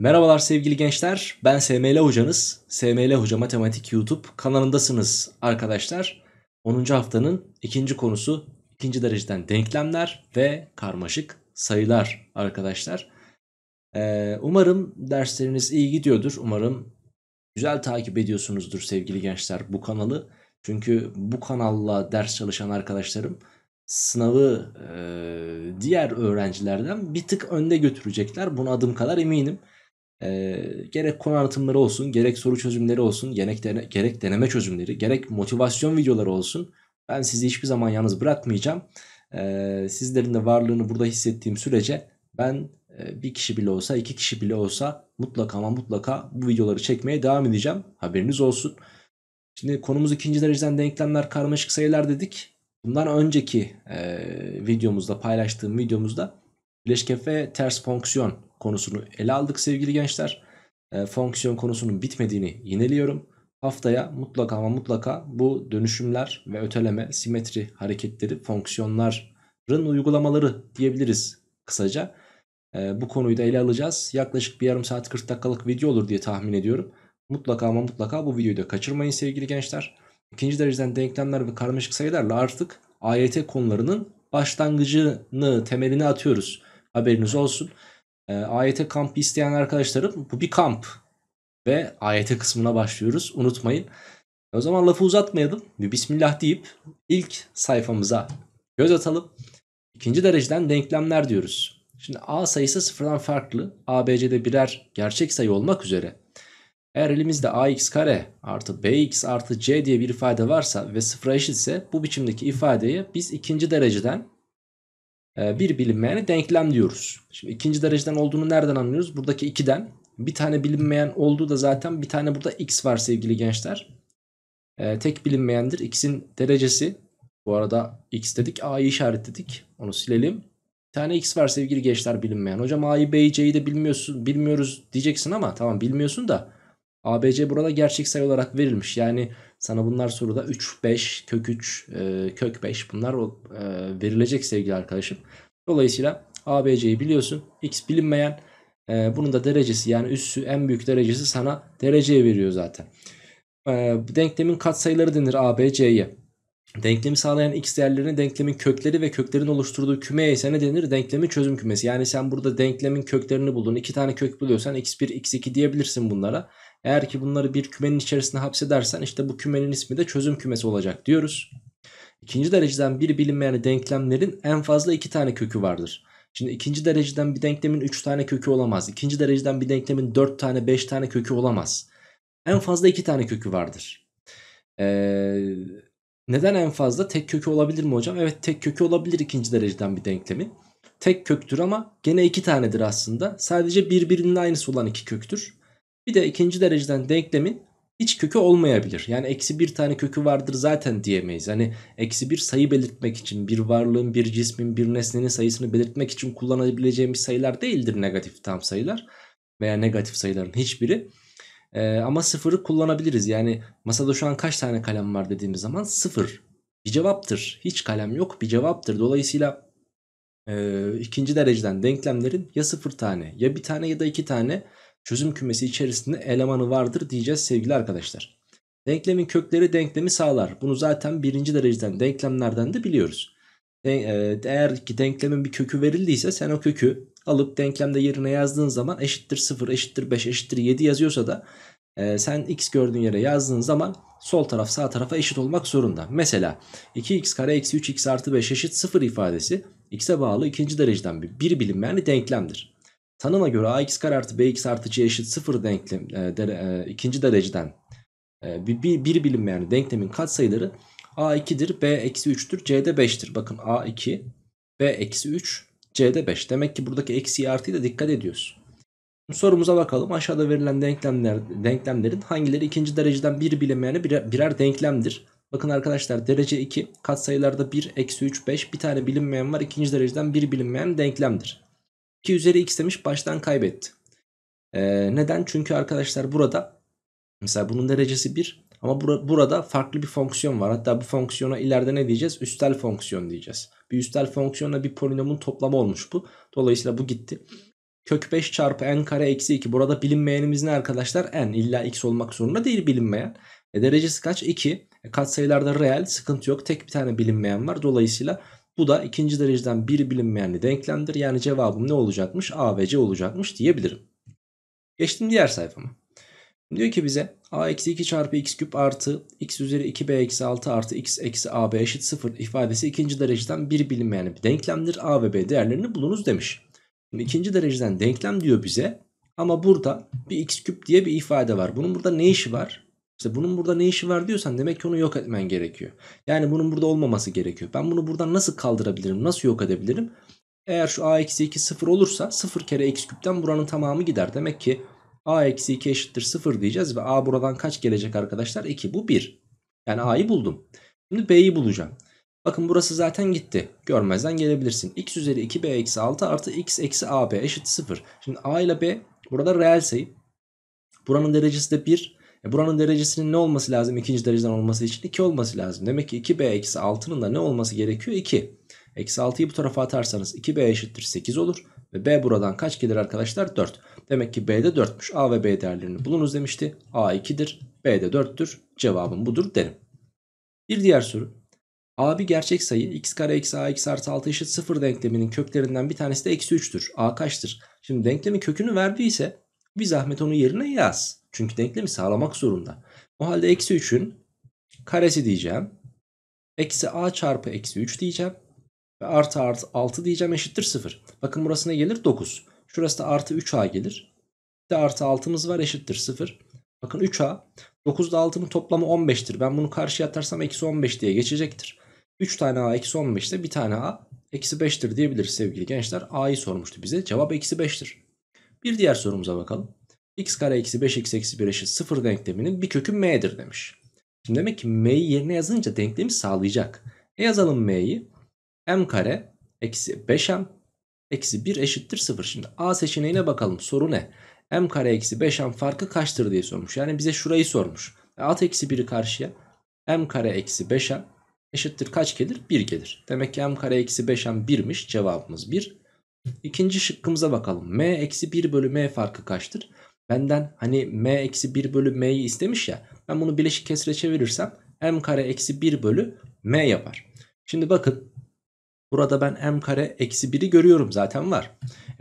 Merhabalar sevgili gençler. Ben SML hocanız. SML Hoca Matematik YouTube kanalındasınız arkadaşlar. 10. haftanın ikinci konusu ikinci dereceden denklemler ve karmaşık sayılar arkadaşlar. Ee, umarım dersleriniz iyi gidiyordur. Umarım güzel takip ediyorsunuzdur sevgili gençler bu kanalı. Çünkü bu kanalla ders çalışan arkadaşlarım sınavı e, diğer öğrencilerden bir tık önde götürecekler. Buna adım kadar eminim. E, gerek konu anlatımları olsun, gerek soru çözümleri olsun, gerek, dene, gerek deneme çözümleri, gerek motivasyon videoları olsun. Ben sizi hiçbir zaman yalnız bırakmayacağım. E, sizlerin de varlığını burada hissettiğim sürece ben e, bir kişi bile olsa, iki kişi bile olsa mutlaka ama mutlaka bu videoları çekmeye devam edeceğim. Haberiniz olsun. Şimdi konumuz ikinci dereceden denklemler, karmaşık sayılar dedik. Bundan önceki e, videomuzda paylaştığım videomuzda bileşkefe ters fonksiyon konusunu ele aldık sevgili gençler. E, fonksiyon konusunun bitmediğini yineliyorum. Haftaya mutlaka ama mutlaka bu dönüşümler ve öteleme, simetri hareketleri, fonksiyonların uygulamaları diyebiliriz kısaca. E, bu konuyu da ele alacağız. Yaklaşık bir yarım saat 40 dakikalık video olur diye tahmin ediyorum. Mutlaka ama mutlaka bu videoyu da kaçırmayın sevgili gençler. İkinci dereceden denklemler ve karmaşık sayılarla artık AYT konularının başlangıcını, temelini atıyoruz. Haberiniz olsun. E, ee, AYT kampı isteyen arkadaşlarım bu bir kamp. Ve AYT kısmına başlıyoruz. Unutmayın. E, o zaman lafı uzatmayalım. Bir bismillah deyip ilk sayfamıza göz atalım. İkinci dereceden denklemler diyoruz. Şimdi A sayısı sıfırdan farklı. A, B, C'de birer gerçek sayı olmak üzere. Eğer elimizde ax kare artı bx artı c diye bir ifade varsa ve sıfıra eşitse bu biçimdeki ifadeyi biz ikinci dereceden e, bir bilinmeyene denklem diyoruz. Şimdi ikinci dereceden olduğunu nereden anlıyoruz? Buradaki 2'den. Bir tane bilinmeyen olduğu da zaten bir tane burada x var sevgili gençler. Ee, tek bilinmeyendir. X'in derecesi. Bu arada x dedik a'yı işaretledik. Onu silelim. Bir tane x var sevgili gençler bilinmeyen. Hocam a'yı b'yi c'yi de bilmiyorsun, bilmiyoruz diyeceksin ama tamam bilmiyorsun da ABC burada gerçek sayı olarak verilmiş. Yani sana bunlar soruda 3, 5, kök 3, e, kök 5 bunlar e, verilecek sevgili arkadaşım. Dolayısıyla ABC'yi biliyorsun. X bilinmeyen e, bunun da derecesi yani üssü en büyük derecesi sana dereceye veriyor zaten. E, denklemin katsayıları denir ABC'ye. Denklemi sağlayan x değerlerine denklemin kökleri ve köklerin oluşturduğu kümeye ise ne denir? Denklemin çözüm kümesi. Yani sen burada denklemin köklerini buldun. iki tane kök buluyorsan x1, x2 diyebilirsin bunlara. Eğer ki bunları bir kümenin içerisinde hapsedersen işte bu kümenin ismi de çözüm kümesi olacak diyoruz. İkinci dereceden bir bilinmeyen denklemlerin en fazla iki tane kökü vardır. Şimdi ikinci dereceden bir denklemin üç tane kökü olamaz. İkinci dereceden bir denklemin dört tane beş tane kökü olamaz. En fazla iki tane kökü vardır. Ee, neden en fazla? Tek kökü olabilir mi hocam? Evet tek kökü olabilir ikinci dereceden bir denklemin. Tek köktür ama gene iki tanedir aslında. Sadece birbirinin aynısı olan iki köktür. Bir de ikinci dereceden denklemin hiç kökü olmayabilir. Yani eksi bir tane kökü vardır zaten diyemeyiz. Hani eksi bir sayı belirtmek için bir varlığın, bir cismin, bir nesnenin sayısını belirtmek için kullanabileceğimiz sayılar değildir negatif tam sayılar. Veya negatif sayıların hiçbiri. Ee, ama sıfırı kullanabiliriz. Yani masada şu an kaç tane kalem var dediğimiz zaman sıfır bir cevaptır. Hiç kalem yok bir cevaptır. Dolayısıyla e, ikinci dereceden denklemlerin ya sıfır tane ya bir tane ya da iki tane çözüm kümesi içerisinde elemanı vardır diyeceğiz sevgili arkadaşlar. Denklemin kökleri denklemi sağlar. Bunu zaten birinci dereceden denklemlerden de biliyoruz. E, eğer ki denklemin bir kökü verildiyse sen o kökü alıp denklemde yerine yazdığın zaman eşittir 0 eşittir 5 eşittir 7 yazıyorsa da e, sen x gördüğün yere yazdığın zaman sol taraf sağ tarafa eşit olmak zorunda. Mesela 2x kare eksi 3x artı 5 eşit 0 ifadesi x'e bağlı ikinci dereceden bir, bir bilinmeyen denklemdir. Tanıma göre ax kare artı bx artı c eşit sıfır denklem e, dere, e, ikinci dereceden e, bir, bir, bir bilinmeyen denklemin katsayıları a2'dir, b eksi 3'tür, c de 5'tir. Bakın a2, b eksi 3, c de 5. Demek ki buradaki eksi artıyı da dikkat ediyoruz. Sorumuza bakalım. Aşağıda verilen denklemler, denklemlerin hangileri ikinci dereceden bir bilinmeyeni birer, birer denklemdir? Bakın arkadaşlar derece 2 katsayılarda 1, eksi 3, 5 bir tane bilinmeyen var. ikinci dereceden bir bilinmeyen denklemdir. 2 üzeri x demiş baştan kaybetti. Ee, neden? Çünkü arkadaşlar burada mesela bunun derecesi 1 ama bura, burada farklı bir fonksiyon var. Hatta bu fonksiyona ileride ne diyeceğiz? Üstel fonksiyon diyeceğiz. Bir üstel fonksiyonla bir polinomun toplamı olmuş bu. Dolayısıyla bu gitti. Kök 5 çarpı n kare eksi 2. Burada bilinmeyenimiz ne arkadaşlar? n illa x olmak zorunda değil bilinmeyen. E derecesi kaç? 2. E katsayılarda reel sıkıntı yok. Tek bir tane bilinmeyen var. Dolayısıyla bu da ikinci dereceden bir bilinmeyenli denklemdir. Yani cevabım ne olacakmış? A ve C olacakmış diyebilirim. Geçtim diğer sayfama. Diyor ki bize a eksi 2 çarpı x küp artı x üzeri 2b eksi 6 artı x eksi ab eşit 0 ifadesi ikinci dereceden bir bilinmeyen bir denklemdir. a ve b değerlerini bulunuz demiş. Şimdi ikinci dereceden denklem diyor bize ama burada bir x küp diye bir ifade var. Bunun burada ne işi var? İşte bunun burada ne işi var diyorsan demek ki onu yok etmen gerekiyor. Yani bunun burada olmaması gerekiyor. Ben bunu buradan nasıl kaldırabilirim? Nasıl yok edebilirim? Eğer şu a eksi 2 sıfır olursa sıfır kere x küpten buranın tamamı gider. Demek ki a eksi 2 eşittir sıfır diyeceğiz ve a buradan kaç gelecek arkadaşlar? 2 bu 1. Yani a'yı buldum. Şimdi b'yi bulacağım. Bakın burası zaten gitti. Görmezden gelebilirsin. x üzeri 2b eksi 6 artı x eksi ab eşit sıfır. Şimdi a ile b burada reel sayı. Buranın derecesi de 1. E buranın derecesinin ne olması lazım? İkinci dereceden olması için 2 olması lazım. Demek ki 2b eksi 6'nın da ne olması gerekiyor? 2. Eksi 6'yı bu tarafa atarsanız 2b eşittir 8 olur. Ve b buradan kaç gelir arkadaşlar? 4. Demek ki b'de 4'müş. A ve b değerlerini bulunuz demişti. A 2'dir. B de 4'tür. Cevabım budur derim. Bir diğer soru. A bir gerçek sayı x kare eksi a x artı 6 eşit 0 denkleminin köklerinden bir tanesi de eksi 3'tür. A kaçtır? Şimdi denklemin kökünü verdiyse bir zahmet onu yerine yaz. Çünkü denklemi sağlamak zorunda. O halde eksi 3'ün karesi diyeceğim. Eksi a çarpı eksi 3 diyeceğim. Ve artı artı 6 diyeceğim eşittir 0. Bakın burasına gelir? 9. Şurası da artı 3a gelir. Bir de artı 6'mız var eşittir 0. Bakın 3a. 9 ile 6'nın toplamı 15'tir. Ben bunu karşıya atarsam eksi 15 diye geçecektir. 3 tane a eksi 15'te bir tane a eksi 5'tir diyebiliriz sevgili gençler. A'yı sormuştu bize. Cevap eksi 5'tir. Bir diğer sorumuza bakalım x kare eksi 5x eksi 1 eşit 0 denkleminin bir kökü m'dir demiş. Şimdi demek ki m'yi yerine yazınca denklemi sağlayacak. E yazalım m'yi. m kare eksi 5m eksi 1 eşittir 0. Şimdi a seçeneğine bakalım soru ne? m kare eksi 5m farkı kaçtır diye sormuş. Yani bize şurayı sormuş. E at eksi 1'i karşıya. m kare eksi 5m eşittir kaç gelir? 1 gelir. Demek ki m kare eksi 5m 1'miş. Cevabımız 1. İkinci şıkkımıza bakalım. m eksi 1 bölü m farkı kaçtır? benden hani m eksi 1 bölü m'yi istemiş ya. Ben bunu bileşik kesire çevirirsem m kare eksi 1 bölü m yapar. Şimdi bakın burada ben m kare eksi 1'i görüyorum zaten var.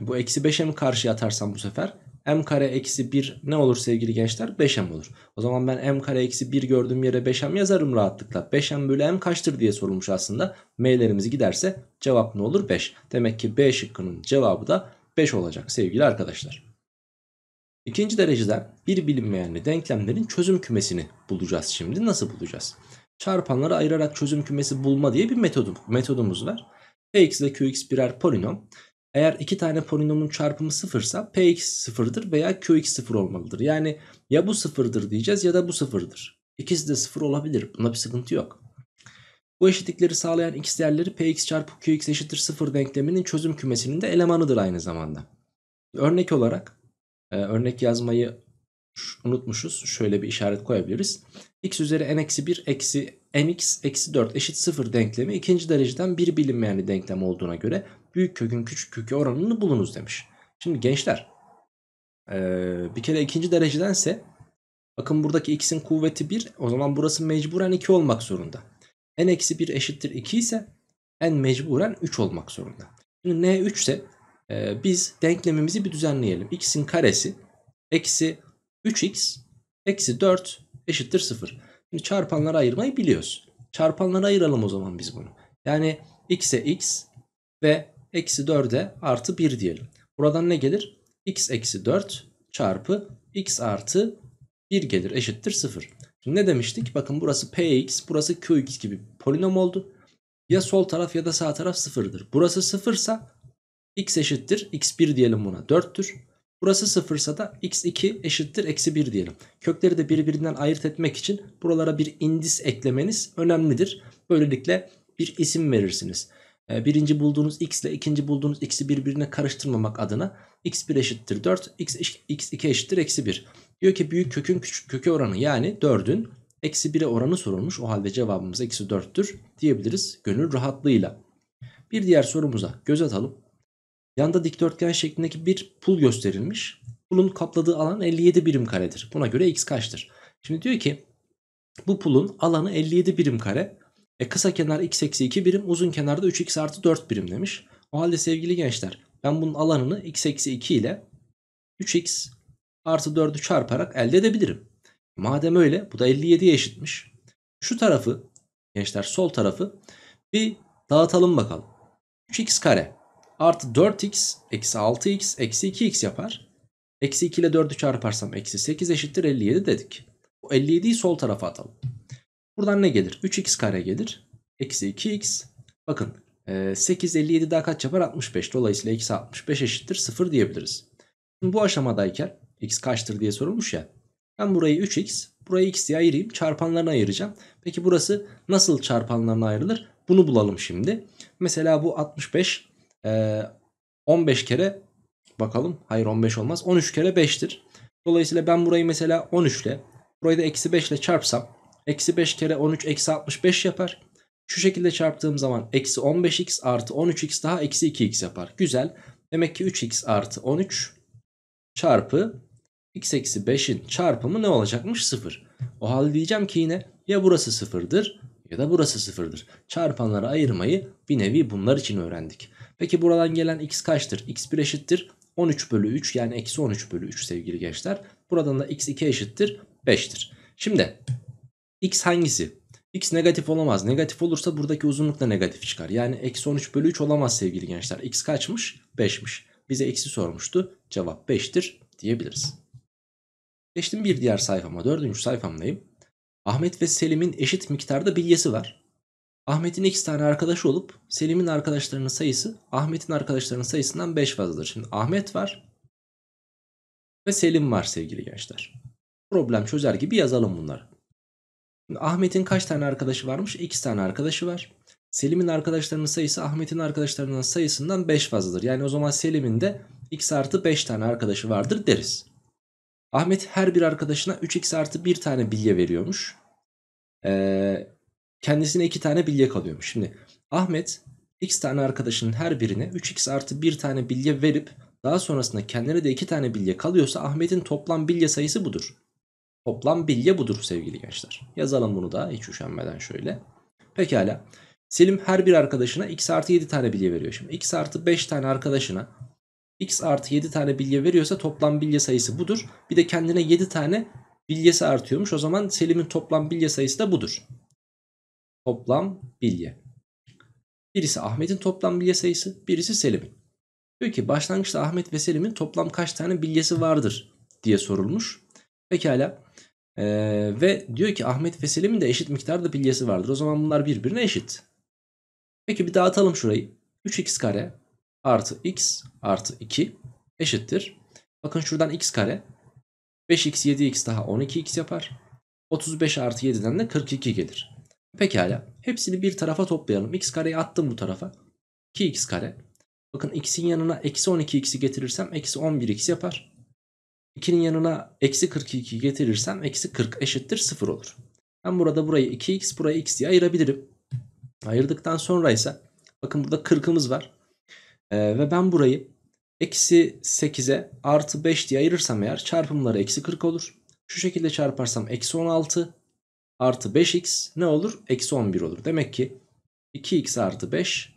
E, bu eksi 5m karşı atarsam bu sefer m kare eksi 1 ne olur sevgili gençler? 5m olur. O zaman ben m kare eksi 1 gördüğüm yere 5m yazarım rahatlıkla. 5m bölü m kaçtır diye sorulmuş aslında. M'lerimiz giderse cevap ne olur? 5. Demek ki B şıkkının cevabı da 5 olacak sevgili arkadaşlar. İkinci dereceden bir bilinmeyenli denklemlerin çözüm kümesini bulacağız şimdi. Nasıl bulacağız? Çarpanları ayırarak çözüm kümesi bulma diye bir metodum, metodumuz var. Px ile Qx birer polinom. Eğer iki tane polinomun çarpımı sıfırsa Px sıfırdır veya Qx sıfır olmalıdır. Yani ya bu sıfırdır diyeceğiz ya da bu sıfırdır. İkisi de sıfır olabilir. Buna bir sıkıntı yok. Bu eşitlikleri sağlayan x değerleri Px çarpı Qx eşittir sıfır denkleminin çözüm kümesinin de elemanıdır aynı zamanda. Örnek olarak e, örnek yazmayı unutmuşuz. Şöyle bir işaret koyabiliriz. x üzeri n eksi 1 eksi nx eksi 4 eşit 0 denklemi ikinci dereceden bir bilinmeyenli denklem olduğuna göre büyük kökün küçük kökü oranını bulunuz demiş. Şimdi gençler ee, bir kere ikinci derecedense bakın buradaki x'in kuvveti 1 o zaman burası mecburen 2 olmak zorunda. n eksi 1 eşittir 2 ise n mecburen 3 olmak zorunda. Şimdi n 3 ise ee, biz denklemimizi bir düzenleyelim. X'in karesi eksi 3x eksi 4 eşittir 0. Şimdi çarpanlara ayırmayı biliyoruz. Çarpanları ayıralım o zaman biz bunu. Yani x'e x ve eksi 4'e artı 1 diyelim. Buradan ne gelir? x eksi 4 çarpı x artı 1 gelir eşittir 0. Şimdi ne demiştik? Bakın burası px burası qx gibi polinom oldu. Ya sol taraf ya da sağ taraf sıfırdır. Burası sıfırsa x eşittir x1 diyelim buna 4'tür. Burası 0 sıfırsa da x2 eşittir eksi 1 diyelim. Kökleri de birbirinden ayırt etmek için buralara bir indis eklemeniz önemlidir. Böylelikle bir isim verirsiniz. Ee, birinci bulduğunuz x ile ikinci bulduğunuz x'i birbirine karıştırmamak adına x1 eşittir 4, x, x2 eşittir eksi 1. Diyor ki büyük kökün küçük köke oranı yani 4'ün eksi 1'e oranı sorulmuş. O halde cevabımız eksi 4'tür diyebiliriz gönül rahatlığıyla. Bir diğer sorumuza göz atalım. Yanda dikdörtgen şeklindeki bir pul gösterilmiş. Pulun kapladığı alan 57 birim karedir. Buna göre x kaçtır? Şimdi diyor ki bu pulun alanı 57 birim kare. E kısa kenar x eksi 2 birim uzun kenarda 3x artı 4 birim demiş. O halde sevgili gençler ben bunun alanını x eksi 2 ile 3x artı 4'ü çarparak elde edebilirim. Madem öyle bu da 57'ye eşitmiş. Şu tarafı gençler sol tarafı bir dağıtalım bakalım. 3x kare artı 4x eksi 6x eksi 2x yapar. Eksi 2 ile 4'ü çarparsam eksi 8 eşittir 57 dedik. Bu 57'yi sol tarafa atalım. Buradan ne gelir? 3x kare gelir. Eksi 2x. Bakın 8 e, 57 daha kaç yapar? 65. Dolayısıyla eksi 65 eşittir 0 diyebiliriz. Şimdi bu aşamadayken x kaçtır diye sorulmuş ya. Ben burayı 3x, burayı x diye ayırayım. Çarpanlarına ayıracağım. Peki burası nasıl çarpanlarına ayrılır? Bunu bulalım şimdi. Mesela bu 65 15 ee, kere bakalım hayır 15 olmaz 13 kere 5'tir. Dolayısıyla ben burayı mesela 13 ile burayı da eksi 5 ile çarpsam eksi 5 kere 13 eksi 65 yapar. Şu şekilde çarptığım zaman eksi 15x artı 13x daha eksi 2x yapar. Güzel. Demek ki 3x artı 13 çarpı x eksi 5'in çarpımı ne olacakmış? 0. O halde diyeceğim ki yine ya burası 0'dır ya da burası 0'dır. Çarpanları ayırmayı bir nevi bunlar için öğrendik. Peki buradan gelen x kaçtır? x1 eşittir 13 bölü 3 yani eksi 13 bölü 3 sevgili gençler. Buradan da x2 eşittir 5'tir. Şimdi x hangisi? x negatif olamaz. Negatif olursa buradaki uzunluk da negatif çıkar. Yani eksi 13 bölü 3 olamaz sevgili gençler. x kaçmış? 5'miş. Bize eksi sormuştu. Cevap 5'tir diyebiliriz. Geçtim bir diğer sayfama. Dördüncü sayfamdayım. Ahmet ve Selim'in eşit miktarda bilyesi var. Ahmet'in iki tane arkadaşı olup Selim'in arkadaşlarının sayısı Ahmet'in arkadaşlarının sayısından 5 fazladır. Şimdi Ahmet var ve Selim var sevgili gençler. Problem çözer gibi yazalım bunları. Ahmet'in kaç tane arkadaşı varmış? 2 tane arkadaşı var. Selim'in arkadaşlarının sayısı Ahmet'in arkadaşlarının sayısından 5 fazladır. Yani o zaman Selim'in de x artı 5 tane arkadaşı vardır deriz. Ahmet her bir arkadaşına 3x artı 1 tane bilye veriyormuş. Ee, kendisine iki tane bilye kalıyormuş. Şimdi Ahmet x tane arkadaşının her birine 3x artı bir tane bilye verip daha sonrasında kendine de iki tane bilye kalıyorsa Ahmet'in toplam bilye sayısı budur. Toplam bilye budur sevgili gençler. Yazalım bunu da hiç üşenmeden şöyle. Pekala. Selim her bir arkadaşına x artı 7 tane bilye veriyor. Şimdi x artı 5 tane arkadaşına x artı 7 tane bilye veriyorsa toplam bilye sayısı budur. Bir de kendine 7 tane bilyesi artıyormuş. O zaman Selim'in toplam bilye sayısı da budur toplam bilye. Birisi Ahmet'in toplam bilye sayısı, birisi Selim'in. Diyor ki başlangıçta Ahmet ve Selim'in toplam kaç tane bilyesi vardır diye sorulmuş. Pekala. Ee, ve diyor ki Ahmet ve Selim'in de eşit miktarda bilyesi vardır. O zaman bunlar birbirine eşit. Peki bir dağıtalım şurayı. 3x kare artı x artı 2 eşittir. Bakın şuradan x kare. 5x 7x daha 12x yapar. 35 artı 7'den de 42 gelir. Pekala. Hepsini bir tarafa toplayalım. X kareyi attım bu tarafa. 2x kare. Bakın x'in yanına eksi 12x'i getirirsem eksi 11x yapar. 2'nin yanına eksi 42 getirirsem eksi 40 eşittir 0 olur. Ben burada burayı 2x burayı x diye ayırabilirim. Ayırdıktan sonra ise bakın burada 40'ımız var. Ee, ve ben burayı eksi 8'e artı 5 diye ayırırsam eğer çarpımları eksi 40 olur. Şu şekilde çarparsam eksi 16 artı 5x ne olur? Eksi 11 olur. Demek ki 2x artı 5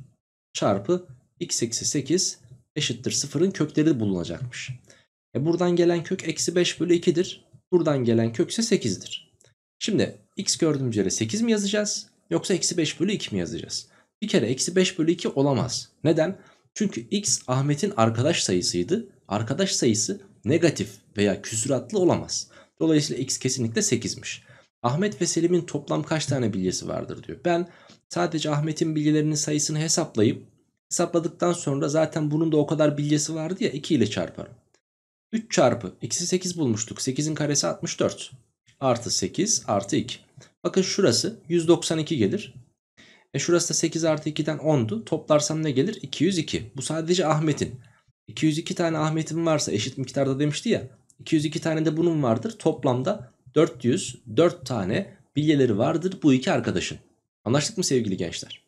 çarpı x eksi 8 eşittir 0'ın kökleri bulunacakmış. E buradan gelen kök eksi 5 bölü 2'dir. Buradan gelen kök ise 8'dir. Şimdi x gördüğümüz yere 8 mi yazacağız yoksa eksi 5 bölü 2 mi yazacağız? Bir kere eksi 5 bölü 2 olamaz. Neden? Çünkü x Ahmet'in arkadaş sayısıydı. Arkadaş sayısı negatif veya küsuratlı olamaz. Dolayısıyla x kesinlikle 8'miş. Ahmet ve Selim'in toplam kaç tane bilyesi vardır diyor. Ben sadece Ahmet'in bilyelerinin sayısını hesaplayıp hesapladıktan sonra zaten bunun da o kadar bilyesi vardı ya 2 ile çarparım. 3 çarpı x'i 8 bulmuştuk. 8'in karesi 64. Artı 8 artı 2. Bakın şurası 192 gelir. E şurası da 8 artı 2'den 10'du. Toplarsam ne gelir? 202. Bu sadece Ahmet'in. 202 tane Ahmet'in varsa eşit miktarda demişti ya. 202 tane de bunun vardır. Toplamda 404 tane bilyeleri vardır bu iki arkadaşın. Anlaştık mı sevgili gençler?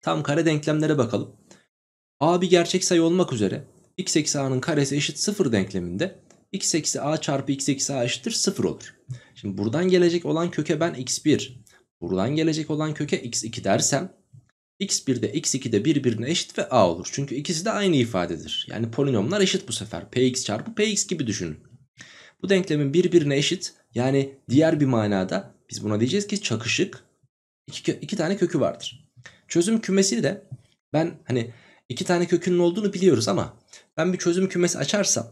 Tam kare denklemlere bakalım. A bir gerçek sayı olmak üzere x eksi a'nın karesi eşit 0 denkleminde x eksi a çarpı x eksi a eşittir 0 olur. Şimdi buradan gelecek olan köke ben x1, buradan gelecek olan köke x2 dersem x1 de x2 de birbirine eşit ve a olur. Çünkü ikisi de aynı ifadedir. Yani polinomlar eşit bu sefer. px çarpı px gibi düşünün. Bu denklemin birbirine eşit yani diğer bir manada biz buna diyeceğiz ki çakışık iki, iki tane kökü vardır. Çözüm kümesi de ben hani iki tane kökünün olduğunu biliyoruz ama ben bir çözüm kümesi açarsam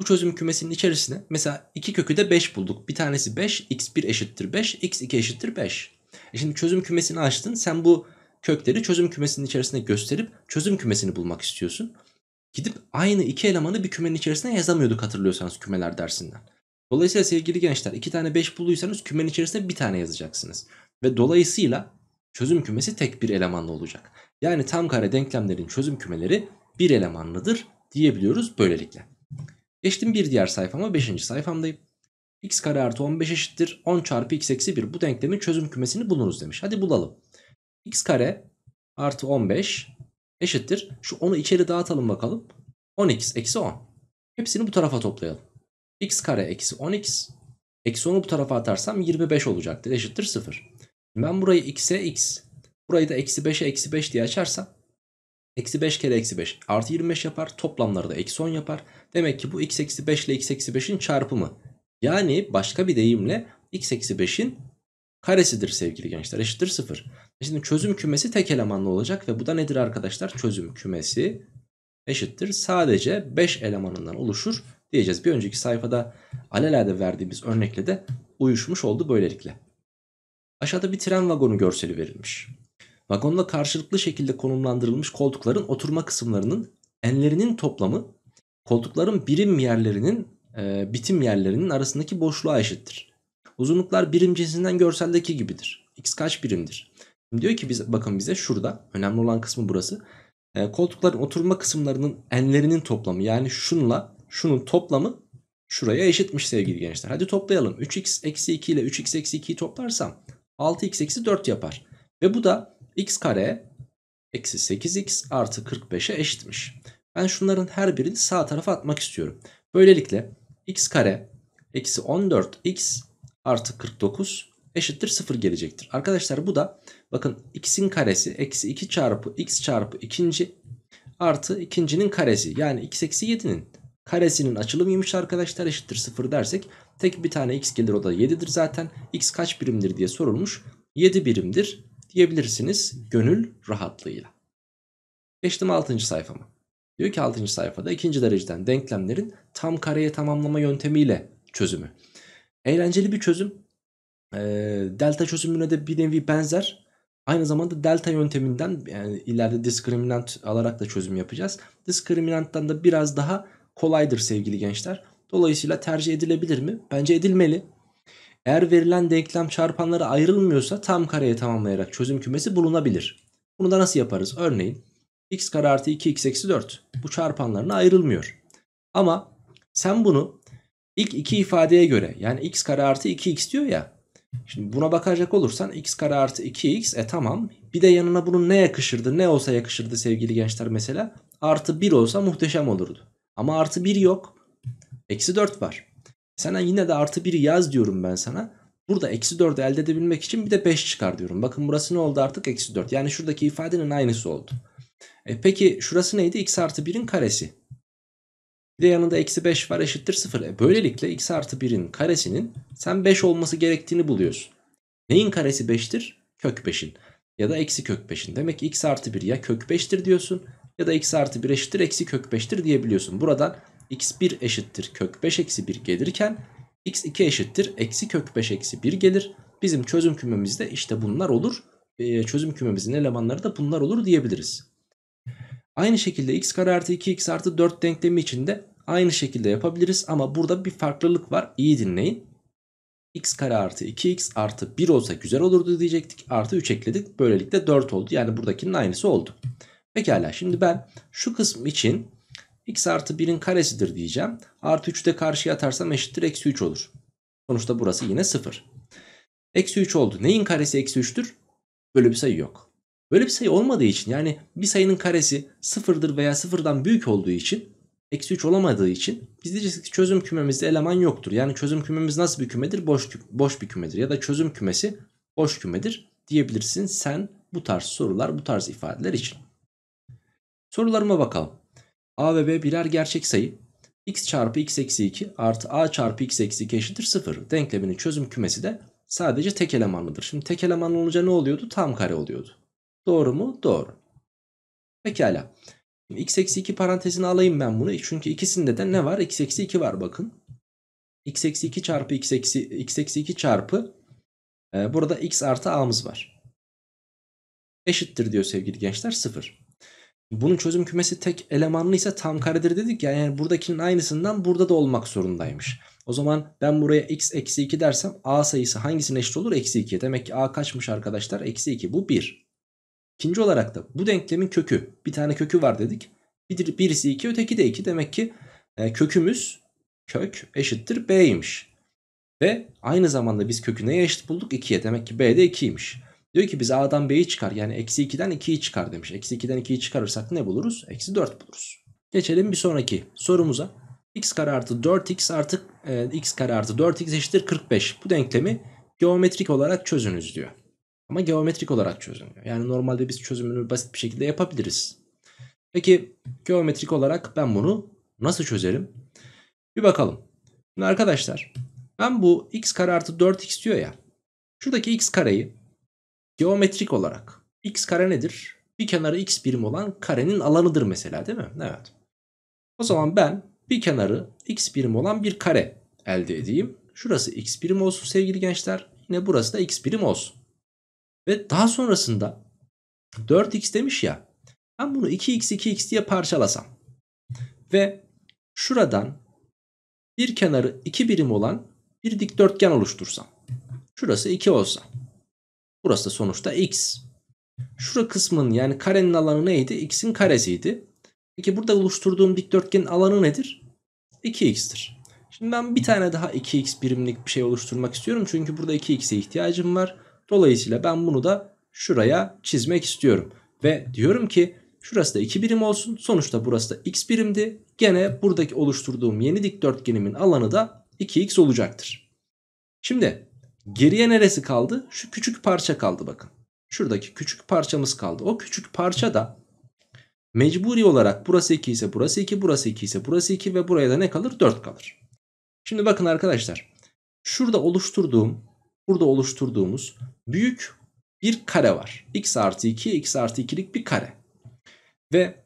bu çözüm kümesinin içerisine mesela iki kökü de 5 bulduk. Bir tanesi 5, x1 eşittir 5, x2 eşittir 5. E şimdi çözüm kümesini açtın. Sen bu kökleri çözüm kümesinin içerisine gösterip çözüm kümesini bulmak istiyorsun gidip aynı iki elemanı bir kümenin içerisine yazamıyorduk hatırlıyorsanız kümeler dersinden. Dolayısıyla sevgili gençler iki tane 5 bulduysanız kümenin içerisine bir tane yazacaksınız. Ve dolayısıyla çözüm kümesi tek bir elemanlı olacak. Yani tam kare denklemlerin çözüm kümeleri bir elemanlıdır diyebiliyoruz böylelikle. Geçtim bir diğer sayfama 5. sayfamdayım. x kare artı 15 eşittir 10 çarpı x eksi 1 bu denklemin çözüm kümesini bulunuz demiş. Hadi bulalım. x kare artı 15 eşittir. Şu 10'u içeri dağıtalım bakalım. 10x eksi 10. Hepsini bu tarafa toplayalım. x kare eksi 10x. Eksi 10'u bu tarafa atarsam 25 olacaktır. Eşittir 0. Ben burayı x'e x. Burayı da eksi 5'e eksi 5 diye açarsam Eksi 5 kere eksi 5 artı 25 yapar. Toplamları da eksi 10 yapar. Demek ki bu x eksi 5 ile x eksi 5'in çarpımı. Yani başka bir deyimle x eksi 5'in karesidir sevgili gençler eşittir 0. Şimdi çözüm kümesi tek elemanlı olacak ve bu da nedir arkadaşlar? Çözüm kümesi eşittir sadece 5 elemanından oluşur diyeceğiz. Bir önceki sayfada alelade verdiğimiz örnekle de uyuşmuş oldu böylelikle. Aşağıda bir tren vagonu görseli verilmiş. Vagonla karşılıklı şekilde konumlandırılmış koltukların oturma kısımlarının enlerinin toplamı koltukların birim yerlerinin e, bitim yerlerinin arasındaki boşluğa eşittir. Uzunluklar birim cinsinden görseldeki gibidir. X kaç birimdir? Şimdi diyor ki biz bakın bize şurada önemli olan kısmı burası. E, koltukların oturma kısımlarının enlerinin toplamı yani şunla şunun toplamı şuraya eşitmiş sevgili gençler. Hadi toplayalım. 3x eksi 2 ile 3x eksi 2'yi toplarsam 6x eksi 4 yapar. Ve bu da x kare eksi 8x artı 45'e eşitmiş. Ben şunların her birini sağ tarafa atmak istiyorum. Böylelikle x kare eksi 14x artı 49 eşittir 0 gelecektir. Arkadaşlar bu da bakın x'in karesi eksi 2 çarpı x çarpı ikinci artı ikincinin karesi. Yani x eksi 7'nin karesinin açılımıymış arkadaşlar eşittir 0 dersek tek bir tane x gelir o da 7'dir zaten. x kaç birimdir diye sorulmuş. 7 birimdir diyebilirsiniz gönül rahatlığıyla. Geçtim 6. sayfama. Diyor ki 6. sayfada ikinci dereceden denklemlerin tam kareye tamamlama yöntemiyle çözümü. Eğlenceli bir çözüm. delta çözümüne de bir nevi benzer. Aynı zamanda delta yönteminden yani ileride diskriminant alarak da çözüm yapacağız. Diskriminanttan da biraz daha kolaydır sevgili gençler. Dolayısıyla tercih edilebilir mi? Bence edilmeli. Eğer verilen denklem çarpanlara ayrılmıyorsa tam kareye tamamlayarak çözüm kümesi bulunabilir. Bunu da nasıl yaparız? Örneğin x kare artı 2x eksi 4 bu çarpanlarına ayrılmıyor. Ama sen bunu İlk iki ifadeye göre yani x kare artı 2x diyor ya. Şimdi buna bakacak olursan x kare artı 2x e tamam. Bir de yanına bunun ne yakışırdı ne olsa yakışırdı sevgili gençler mesela. Artı 1 olsa muhteşem olurdu. Ama artı 1 yok. Eksi 4 var. Sana yine de artı 1'i yaz diyorum ben sana. Burada eksi 4'ü elde edebilmek için bir de 5 çıkar diyorum. Bakın burası ne oldu artık? Eksi 4. Yani şuradaki ifadenin aynısı oldu. E peki şurası neydi? x artı 1'in karesi. Bir de yanında eksi 5 var eşittir 0. E böylelikle x artı 1'in karesinin sen 5 olması gerektiğini buluyorsun. Neyin karesi 5'tir? Kök 5'in. Ya da eksi kök 5'in. Demek x artı 1 ya kök 5'tir diyorsun ya da x artı 1 eşittir eksi kök 5'tir diyebiliyorsun. Buradan x1 eşittir kök 5 eksi 1 gelirken x2 eşittir eksi kök 5 eksi 1 gelir. Bizim çözüm kümemizde işte bunlar olur. E, çözüm kümemizin elemanları da bunlar olur diyebiliriz. Aynı şekilde x kare artı 2x artı 4 denklemi için de aynı şekilde yapabiliriz. Ama burada bir farklılık var. İyi dinleyin. x kare artı 2x artı 1 olsa güzel olurdu diyecektik. Artı 3 ekledik. Böylelikle 4 oldu. Yani buradakinin aynısı oldu. Pekala şimdi ben şu kısım için x artı 1'in karesidir diyeceğim. Artı 3'ü de karşıya atarsam eşittir eksi 3 olur. Sonuçta burası yine 0. Eksi 3 oldu. Neyin karesi eksi 3'tür? Böyle bir sayı yok. Böyle bir sayı olmadığı için yani bir sayının karesi sıfırdır veya sıfırdan büyük olduğu için eksi 3 olamadığı için biz diyeceğiz ki çözüm kümemizde eleman yoktur. Yani çözüm kümemiz nasıl bir kümedir? Boş, boş bir kümedir ya da çözüm kümesi boş kümedir diyebilirsin sen bu tarz sorular bu tarz ifadeler için. Sorularıma bakalım. A ve B birer gerçek sayı. x çarpı x eksi 2 artı a çarpı x eksi 2 eşittir 0. Denkleminin çözüm kümesi de sadece tek elemanlıdır. Şimdi tek eleman olunca ne oluyordu? Tam kare oluyordu. Doğru mu? Doğru. Pekala. Şimdi x eksi 2 parantezine alayım ben bunu. Çünkü ikisinde de ne var? x eksi 2 var bakın. x eksi 2 çarpı x eksi, x eksi 2 çarpı e, burada x artı a'mız var. Eşittir diyor sevgili gençler 0. Bunun çözüm kümesi tek elemanlı ise tam karedir dedik ya. Yani buradakinin aynısından burada da olmak zorundaymış. O zaman ben buraya x eksi 2 dersem a sayısı hangisine eşit olur? Eksi 2. Demek ki a kaçmış arkadaşlar? Eksi 2. Bu 1. İkinci olarak da bu denklemin kökü bir tane kökü var dedik. birisi 2 öteki de 2 demek ki e, kökümüz kök eşittir b'ymiş. Ve aynı zamanda biz kökü neye eşit bulduk? 2'ye demek ki b de 2'ymiş. Diyor ki biz a'dan b'yi çıkar yani eksi 2'den 2'yi çıkar demiş. Eksi 2'den 2'yi çıkarırsak ne buluruz? Eksi 4 buluruz. Geçelim bir sonraki sorumuza. x kare artı 4x artı e, x kare artı 4x eşittir 45. Bu denklemi geometrik olarak çözünüz diyor. Ama geometrik olarak çözülmüyor. Yani normalde biz çözümünü basit bir şekilde yapabiliriz. Peki geometrik olarak ben bunu nasıl çözerim? Bir bakalım. Şimdi arkadaşlar ben bu x kare artı 4x diyor ya. Şuradaki x kareyi geometrik olarak x kare nedir? Bir kenarı x birim olan karenin alanıdır mesela değil mi? Evet. O zaman ben bir kenarı x birim olan bir kare elde edeyim. Şurası x birim olsun sevgili gençler. Yine burası da x birim olsun. Ve daha sonrasında 4x demiş ya. Ben bunu 2x 2x diye parçalasam. Ve şuradan bir kenarı 2 birim olan bir dikdörtgen oluştursam. Şurası 2 olsa. Burası da sonuçta x. Şura kısmının yani karenin alanı neydi? x'in karesiydi. Peki burada oluşturduğum dikdörtgenin alanı nedir? 2x'tir. Şimdi ben bir tane daha 2x birimlik bir şey oluşturmak istiyorum. Çünkü burada 2x'e ihtiyacım var. Dolayısıyla ben bunu da şuraya çizmek istiyorum. Ve diyorum ki şurası da 2 birim olsun. Sonuçta burası da x birimdi. Gene buradaki oluşturduğum yeni dikdörtgenimin alanı da 2x olacaktır. Şimdi geriye neresi kaldı? Şu küçük parça kaldı bakın. Şuradaki küçük parçamız kaldı. O küçük parça da mecburi olarak burası 2 ise burası 2, burası 2 ise burası 2 ve buraya da ne kalır? 4 kalır. Şimdi bakın arkadaşlar. Şurada oluşturduğum, burada oluşturduğumuz büyük bir kare var. X artı 2, X artı 2'lik bir kare. Ve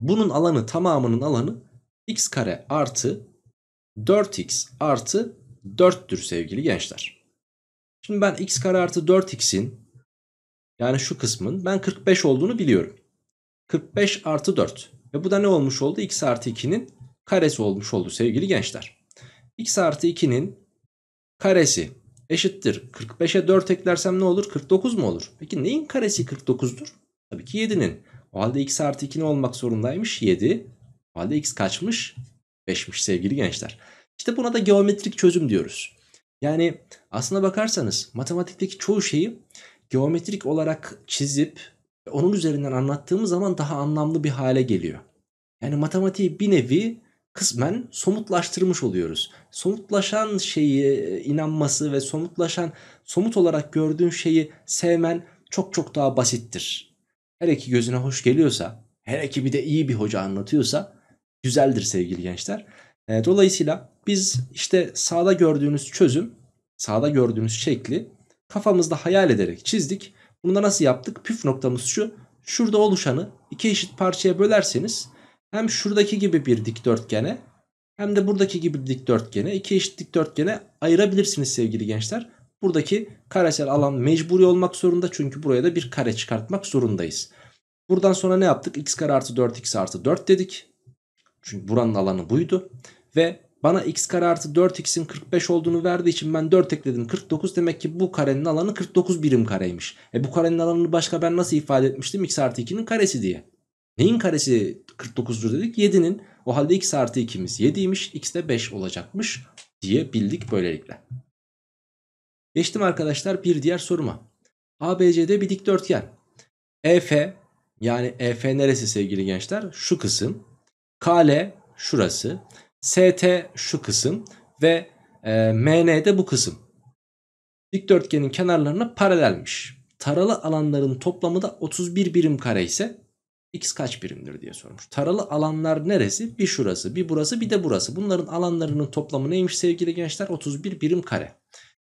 bunun alanı tamamının alanı X kare artı 4X artı 4'tür sevgili gençler. Şimdi ben X kare artı 4X'in yani şu kısmın ben 45 olduğunu biliyorum. 45 artı 4. Ve bu da ne olmuş oldu? X artı 2'nin karesi olmuş oldu sevgili gençler. X artı 2'nin karesi eşittir. 45'e 4 eklersem ne olur? 49 mu olur? Peki neyin karesi 49'dur? Tabii ki 7'nin. O halde x artı 2 ne olmak zorundaymış? 7. O halde x kaçmış? 5'miş sevgili gençler. İşte buna da geometrik çözüm diyoruz. Yani aslına bakarsanız matematikteki çoğu şeyi geometrik olarak çizip onun üzerinden anlattığımız zaman daha anlamlı bir hale geliyor. Yani matematiği bir nevi kısmen somutlaştırmış oluyoruz. Somutlaşan şeyi e, inanması ve somutlaşan somut olarak gördüğün şeyi sevmen çok çok daha basittir. Her iki gözüne hoş geliyorsa, her ki bir de iyi bir hoca anlatıyorsa güzeldir sevgili gençler. E, dolayısıyla biz işte sağda gördüğünüz çözüm, sağda gördüğünüz şekli kafamızda hayal ederek çizdik. Bunu da nasıl yaptık? Püf noktamız şu. Şurada oluşanı iki eşit parçaya bölerseniz hem şuradaki gibi bir dikdörtgene hem de buradaki gibi bir dikdörtgene iki eşit dikdörtgene ayırabilirsiniz sevgili gençler. Buradaki karesel alan mecburi olmak zorunda çünkü buraya da bir kare çıkartmak zorundayız. Buradan sonra ne yaptık? x kare artı 4 x artı 4 dedik. Çünkü buranın alanı buydu. Ve bana x kare artı 4x'in 45 olduğunu verdiği için ben 4 ekledim 49 demek ki bu karenin alanı 49 birim kareymiş. E bu karenin alanını başka ben nasıl ifade etmiştim x artı 2'nin karesi diye. Neyin karesi 49'dur dedik? 7'nin. O halde x artı 2'miz 7'ymiş. x de 5 olacakmış diye bildik böylelikle. Geçtim arkadaşlar bir diğer soruma. ABCD bir dikdörtgen. EF yani EF neresi sevgili gençler? Şu kısım. KL şurası. ST şu kısım. Ve e, MN de bu kısım. Dikdörtgenin kenarlarına paralelmiş. Taralı alanların toplamı da 31 birim kare ise x kaç birimdir diye sormuş. Taralı alanlar neresi? Bir şurası, bir burası, bir de burası. Bunların alanlarının toplamı neymiş sevgili gençler? 31 birim kare.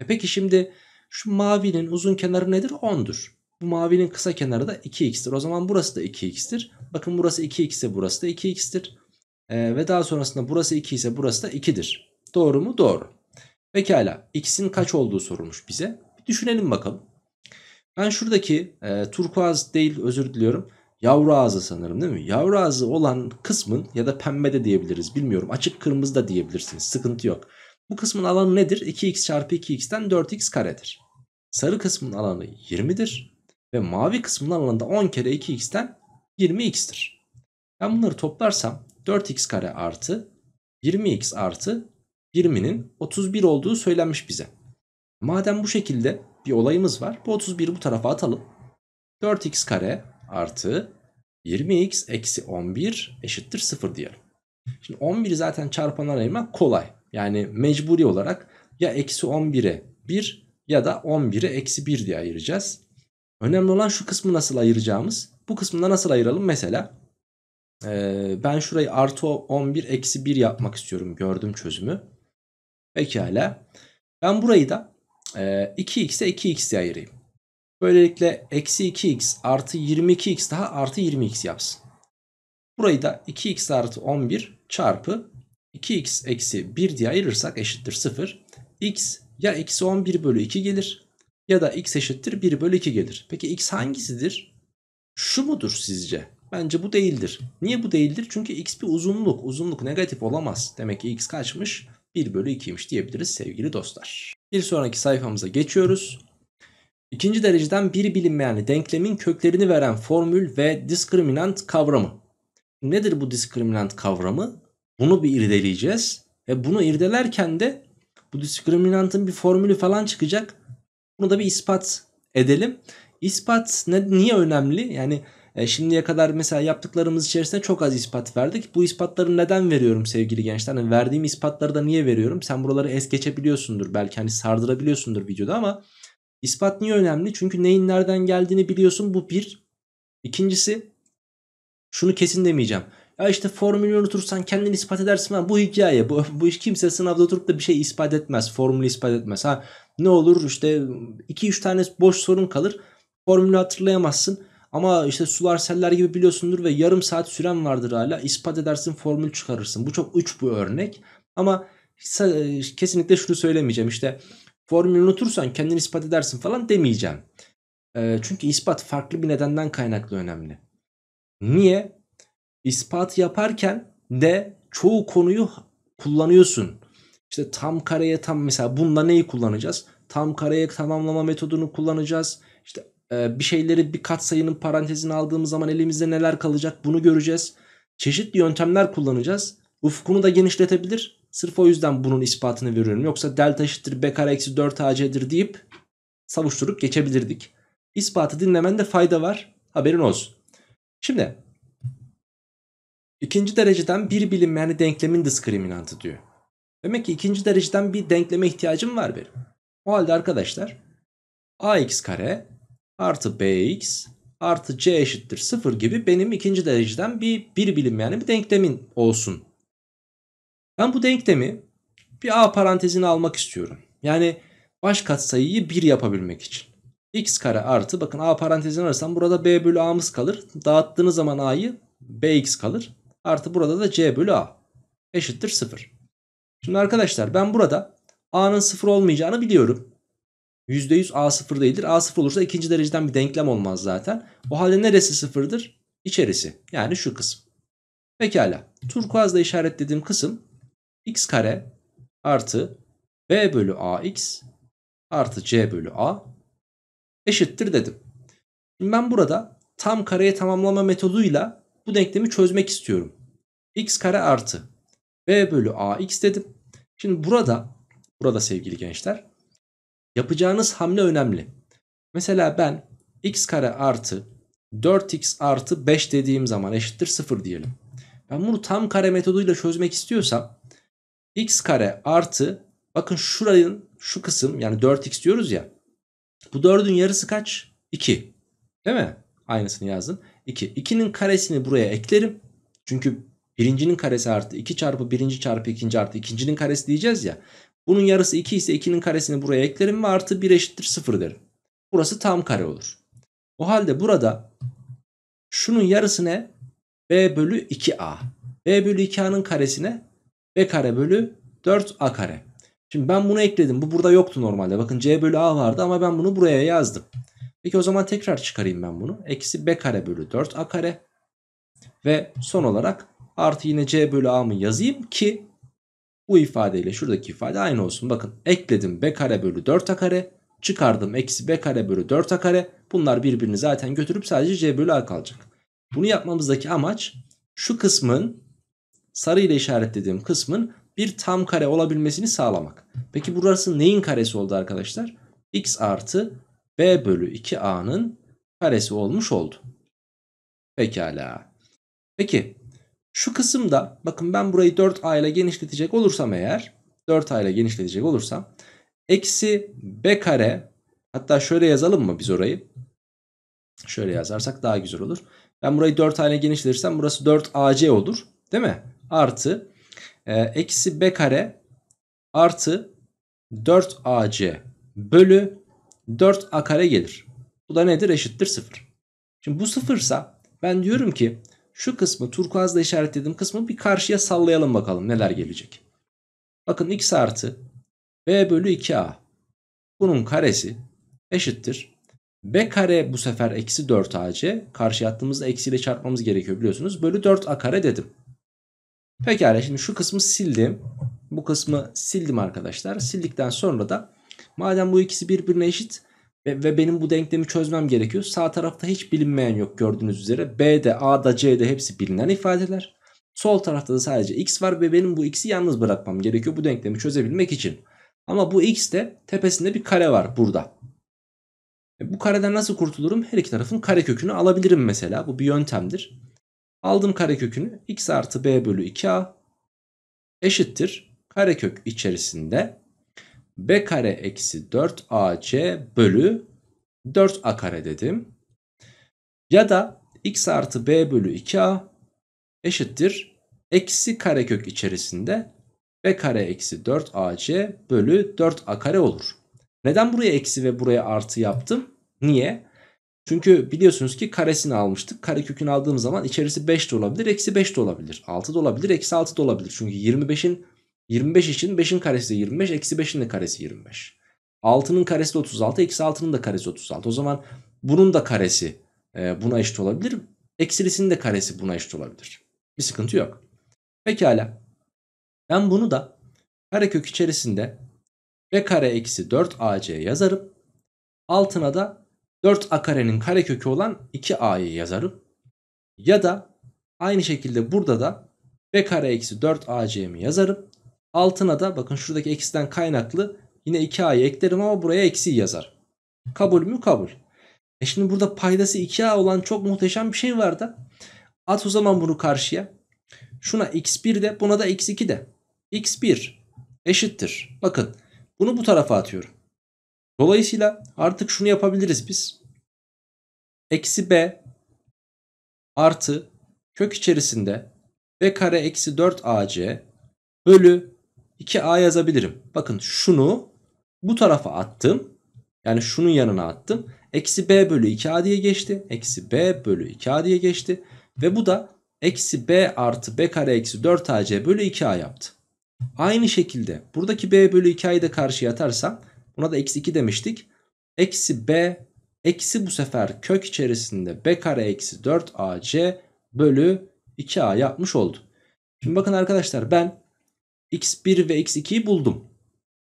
E peki şimdi şu mavinin uzun kenarı nedir? 10'dur. Bu mavinin kısa kenarı da 2x'tir. O zaman burası da 2x'tir. Bakın burası 2x ise burası da 2x'tir. E, ve daha sonrasında burası 2 ise burası da 2'dir. Doğru mu? Doğru. Pekala x'in kaç olduğu sorulmuş bize. Bir düşünelim bakalım. Ben şuradaki e, turkuaz değil özür diliyorum Yavru ağzı sanırım değil mi? Yavru ağzı olan kısmın ya da pembe de diyebiliriz bilmiyorum. Açık kırmızı da diyebilirsiniz sıkıntı yok. Bu kısmın alanı nedir? 2x çarpı 2x'ten 4x karedir. Sarı kısmın alanı 20'dir. Ve mavi kısmın alanı da 10 kere 2x'ten 20x'tir. Ben bunları toplarsam 4x kare artı 20x artı 20'nin 31 olduğu söylenmiş bize. Madem bu şekilde bir olayımız var. Bu 31'i bu tarafa atalım. 4x kare artı 20x eksi 11 eşittir 0 diyelim. Şimdi 11'i zaten çarpanlara ayırmak kolay. Yani mecburi olarak ya eksi 11'e 1 ya da 11'e eksi 1 diye ayıracağız. Önemli olan şu kısmı nasıl ayıracağımız. Bu kısmında nasıl ayıralım mesela. Ee, ben şurayı artı 11 eksi 1 yapmak istiyorum. Gördüm çözümü. Pekala. Ben burayı da e, 2x'e 2x diye ayırayım. Böylelikle eksi 2x artı 22x daha artı 20x yapsın. Burayı da 2x artı 11 çarpı 2x eksi 1 diye ayırırsak eşittir 0. x ya eksi 11 bölü 2 gelir ya da x eşittir 1 bölü 2 gelir. Peki x hangisidir? Şu mudur sizce? Bence bu değildir. Niye bu değildir? Çünkü x bir uzunluk. Uzunluk negatif olamaz. Demek ki x kaçmış? 1 bölü 2'ymiş diyebiliriz sevgili dostlar. Bir sonraki sayfamıza geçiyoruz. İkinci dereceden bir bilinmeyenli denklemin köklerini veren formül ve diskriminant kavramı. Nedir bu diskriminant kavramı? Bunu bir irdeleyeceğiz. Ve bunu irdelerken de bu diskriminantın bir formülü falan çıkacak. Bunu da bir ispat edelim. İspat ne, niye önemli? Yani e, şimdiye kadar mesela yaptıklarımız içerisinde çok az ispat verdik. Bu ispatları neden veriyorum sevgili gençler? Yani verdiğim ispatları da niye veriyorum? Sen buraları es geçebiliyorsundur. Belki hani sardırabiliyorsundur videoda ama İspat niye önemli? Çünkü neyin nereden geldiğini biliyorsun bu bir. İkincisi şunu kesin demeyeceğim. Ya işte formülü unutursan kendini ispat edersin. Ha, bu hikaye. Bu, bu iş kimse sınavda oturup da bir şey ispat etmez. Formülü ispat etmez. Ha ne olur işte 2-3 tane boş sorun kalır. Formülü hatırlayamazsın. Ama işte sular seller gibi biliyorsundur ve yarım saat süren vardır hala. İspat edersin formül çıkarırsın. Bu çok uç bu örnek. Ama kesinlikle şunu söylemeyeceğim işte formülü unutursan kendini ispat edersin falan demeyeceğim. Ee, çünkü ispat farklı bir nedenden kaynaklı önemli. Niye? İspatı yaparken de çoğu konuyu kullanıyorsun. İşte tam kareye tam mesela bunda neyi kullanacağız? Tam kareye tamamlama metodunu kullanacağız. İşte e, bir şeyleri bir katsayının parantezine aldığımız zaman elimizde neler kalacak bunu göreceğiz. Çeşitli yöntemler kullanacağız. Ufkunu da genişletebilir Sırf o yüzden bunun ispatını veriyorum. Yoksa delta eşittir b kare eksi 4 ac'dir deyip savuşturup geçebilirdik. İspatı dinlemende fayda var. Haberin olsun. Şimdi ikinci dereceden bir bilinmeyenli denklemin diskriminantı diyor. Demek ki ikinci dereceden bir denkleme ihtiyacım var benim. O halde arkadaşlar ax kare artı bx artı c eşittir 0 gibi benim ikinci dereceden bir bir bilinmeyenli bir denklemin olsun ben bu denklemi bir a parantezine almak istiyorum. Yani baş katsayıyı 1 yapabilmek için. x kare artı bakın a parantezine alırsam burada b bölü a'mız kalır. Dağıttığınız zaman a'yı bx kalır. Artı burada da c bölü a eşittir 0. Şimdi arkadaşlar ben burada a'nın 0 olmayacağını biliyorum. %100 a 0 değildir. a 0 olursa ikinci dereceden bir denklem olmaz zaten. O halde neresi sıfırdır? İçerisi. Yani şu kısım. Pekala. Turkuazla işaretlediğim kısım x kare artı b bölü ax artı c bölü a eşittir dedim. Şimdi ben burada tam kareye tamamlama metoduyla bu denklemi çözmek istiyorum. x kare artı b bölü ax dedim. Şimdi burada, burada sevgili gençler yapacağınız hamle önemli. Mesela ben x kare artı 4x artı 5 dediğim zaman eşittir 0 diyelim. Ben bunu tam kare metoduyla çözmek istiyorsam x kare artı bakın şuranın şu kısım yani 4x diyoruz ya. Bu 4'ün yarısı kaç? 2. Değil mi? Aynısını yazdım. 2. 2'nin karesini buraya eklerim. Çünkü birincinin karesi artı 2 çarpı birinci çarpı ikinci artı ikincinin karesi diyeceğiz ya. Bunun yarısı 2 ise 2'nin karesini buraya eklerim ve artı 1 eşittir 0 derim. Burası tam kare olur. O halde burada şunun yarısı ne? b bölü 2a. b bölü 2a'nın karesine B kare bölü 4A kare. Şimdi ben bunu ekledim. Bu burada yoktu normalde. Bakın C bölü A vardı ama ben bunu buraya yazdım. Peki o zaman tekrar çıkarayım ben bunu. Eksi B kare bölü 4A kare. Ve son olarak artı yine C bölü A'mı yazayım ki bu ifadeyle şuradaki ifade aynı olsun. Bakın ekledim B kare bölü 4A kare. Çıkardım eksi B kare bölü 4A kare. Bunlar birbirini zaten götürüp sadece C bölü A kalacak. Bunu yapmamızdaki amaç şu kısmın sarı ile işaretlediğim kısmın bir tam kare olabilmesini sağlamak. Peki burası neyin karesi oldu arkadaşlar? x artı b bölü 2a'nın karesi olmuş oldu. Pekala. Peki şu kısımda bakın ben burayı 4a ile genişletecek olursam eğer 4a ile genişletecek olursam eksi b kare hatta şöyle yazalım mı biz orayı? Şöyle yazarsak daha güzel olur. Ben burayı 4a ile genişletirsem burası 4ac olur değil mi? artı e, eksi b kare artı 4ac bölü 4a kare gelir. Bu da nedir? Eşittir 0. Şimdi bu sıfırsa ben diyorum ki şu kısmı turkuazla işaretlediğim kısmı bir karşıya sallayalım bakalım neler gelecek. Bakın x artı b bölü 2a bunun karesi eşittir. b kare bu sefer eksi 4ac karşıya attığımızda eksiyle çarpmamız gerekiyor biliyorsunuz. Bölü 4a kare dedim. Pekala şimdi şu kısmı sildim. Bu kısmı sildim arkadaşlar. Sildikten sonra da madem bu ikisi birbirine eşit ve, ve benim bu denklemi çözmem gerekiyor. Sağ tarafta hiç bilinmeyen yok gördüğünüz üzere. B'de, A'da, C'de hepsi bilinen ifadeler. Sol tarafta da sadece x var ve benim bu x'i yalnız bırakmam gerekiyor bu denklemi çözebilmek için. Ama bu x de tepesinde bir kare var burada. E bu kareden nasıl kurtulurum? Her iki tarafın kare kökünü alabilirim mesela. Bu bir yöntemdir. Aldım karekökünü x artı b bölü 2a eşittir karekök içerisinde b kare eksi 4ac bölü 4a kare dedim. Ya da x artı b bölü 2a eşittir eksi karekök içerisinde b kare eksi 4ac bölü 4a kare olur. Neden buraya eksi ve buraya artı yaptım? Niye? Çünkü biliyorsunuz ki karesini almıştık. Kare kökünü aldığım zaman içerisi 5 de olabilir, eksi 5 de olabilir. 6 da olabilir, eksi 6 da olabilir. Çünkü 25'in 25 için 5'in karesi de 25, eksi 5'in de karesi 25. 6'nın karesi 36, eksi 6'nın da karesi 36. O zaman bunun da karesi e, buna eşit olabilir. Eksilisinin de karesi buna eşit olabilir. Bir sıkıntı yok. Pekala. Ben bunu da karekök içerisinde b kare eksi 4ac yazarım. Altına da 4a karenin karekökü olan 2a'yı yazarım. Ya da aynı şekilde burada da b kare eksi 4ac'mi yazarım. Altına da bakın şuradaki eksiden kaynaklı yine 2a'yı eklerim ama buraya eksi yazar. Kabul mü? Kabul. E şimdi burada paydası 2a olan çok muhteşem bir şey var da. At o zaman bunu karşıya. Şuna x1 de buna da x2 de. x1 eşittir. Bakın bunu bu tarafa atıyorum. Dolayısıyla artık şunu yapabiliriz biz. Eksi b artı kök içerisinde b kare eksi 4ac bölü 2a yazabilirim. Bakın şunu bu tarafa attım. Yani şunun yanına attım. Eksi b bölü 2a diye geçti. Eksi b bölü 2a diye geçti. Ve bu da eksi b artı b kare eksi 4ac bölü 2a yaptı. Aynı şekilde buradaki b bölü 2a'yı da karşıya atarsam Buna da eksi 2 demiştik. Eksi b eksi bu sefer kök içerisinde b kare eksi 4ac bölü 2a yapmış oldu. Şimdi bakın arkadaşlar ben x1 ve x2'yi buldum.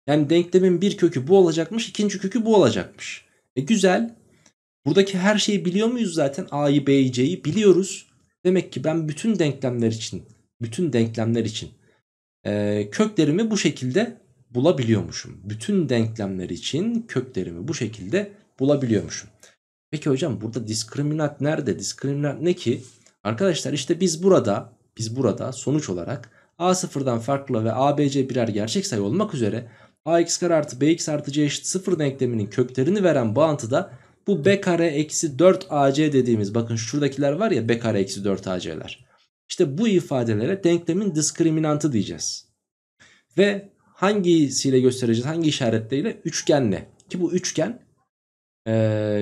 Yani denklemin bir kökü bu olacakmış ikinci kökü bu olacakmış. E güzel. Buradaki her şeyi biliyor muyuz zaten? A'yı B'yi C'yi biliyoruz. Demek ki ben bütün denklemler için bütün denklemler için e, köklerimi bu şekilde bulabiliyormuşum. Bütün denklemler için köklerimi bu şekilde bulabiliyormuşum. Peki hocam burada diskriminat nerede? Diskriminat ne ki? Arkadaşlar işte biz burada biz burada sonuç olarak A sıfırdan farklı ve ABC birer gerçek sayı olmak üzere ax kare artı bx artı c eşit sıfır denkleminin köklerini veren bağıntıda bu b kare eksi 4 ac dediğimiz bakın şuradakiler var ya b kare eksi 4 ac'ler. İşte bu ifadelere denklemin diskriminantı diyeceğiz. Ve Hangisiyle göstereceğiz? Hangi işaretleriyle? Üçgenle. Ki bu üçgen e,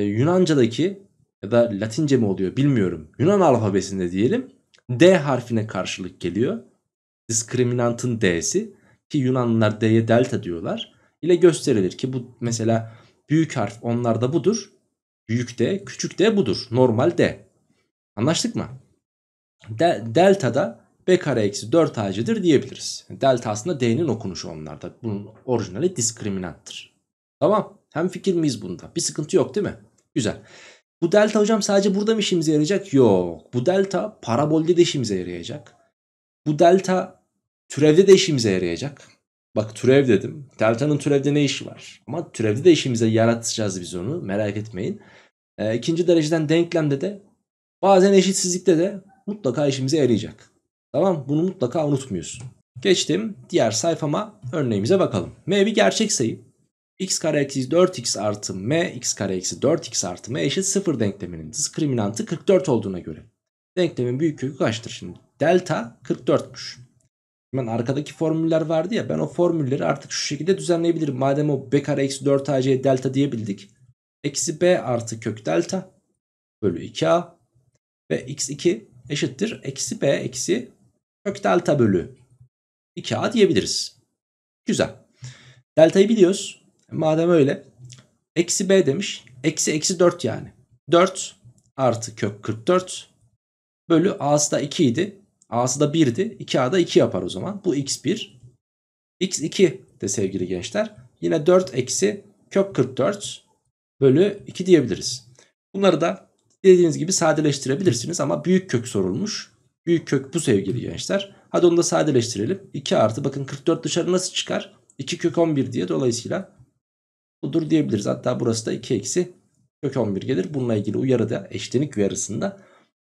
Yunanca'daki ya da Latince mi oluyor bilmiyorum. Yunan alfabesinde diyelim D harfine karşılık geliyor. Diskriminantın D'si ki Yunanlılar D'ye delta diyorlar ile gösterilir ki bu mesela büyük harf onlarda budur. Büyük D, küçük D budur. Normal D. Anlaştık mı? De, delta da b kare eksi 4 a'cıdır diyebiliriz. Delta aslında d'nin okunuşu onlarda. Bunun orijinali diskriminanttır. Tamam. Hem fikir miyiz bunda? Bir sıkıntı yok değil mi? Güzel. Bu delta hocam sadece burada mı işimize yarayacak? Yok. Bu delta parabolde de işimize yarayacak. Bu delta türevde de işimize yarayacak. Bak türev dedim. Delta'nın türevde ne işi var? Ama türevde de işimize yaratacağız biz onu. Merak etmeyin. E, ikinci dereceden denklemde de bazen eşitsizlikte de mutlaka işimize yarayacak. Tamam bunu mutlaka unutmuyorsun. Geçtim diğer sayfama örneğimize bakalım. M bir gerçek sayı. x kare eksi 4x artı m x kare eksi 4x artı m eşit 0 denkleminin diskriminantı 44 olduğuna göre. Denklemin büyük kökü kaçtır şimdi? Delta 44'müş. Ben arkadaki formüller vardı ya ben o formülleri artık şu şekilde düzenleyebilirim. Madem o b kare eksi 4 ac delta diyebildik. Eksi b artı kök delta bölü 2a ve x2 eşittir. Eksi b eksi kök delta bölü 2a diyebiliriz. Güzel. Delta'yı biliyoruz. Madem öyle. Eksi b demiş. Eksi eksi 4 yani. 4 artı kök 44 bölü a'sı da 2 idi. A'sı da 1'di. 2a da 2 yapar o zaman. Bu x1. x2 de sevgili gençler. Yine 4 eksi kök 44 bölü 2 diyebiliriz. Bunları da dediğiniz gibi sadeleştirebilirsiniz ama büyük kök sorulmuş. Büyük kök bu sevgili gençler. Hadi onu da sadeleştirelim. 2 artı bakın 44 dışarı nasıl çıkar? 2 kök 11 diye dolayısıyla budur diyebiliriz. Hatta burası da 2 eksi kök 11 gelir. Bununla ilgili uyarıda eşlenik uyarısında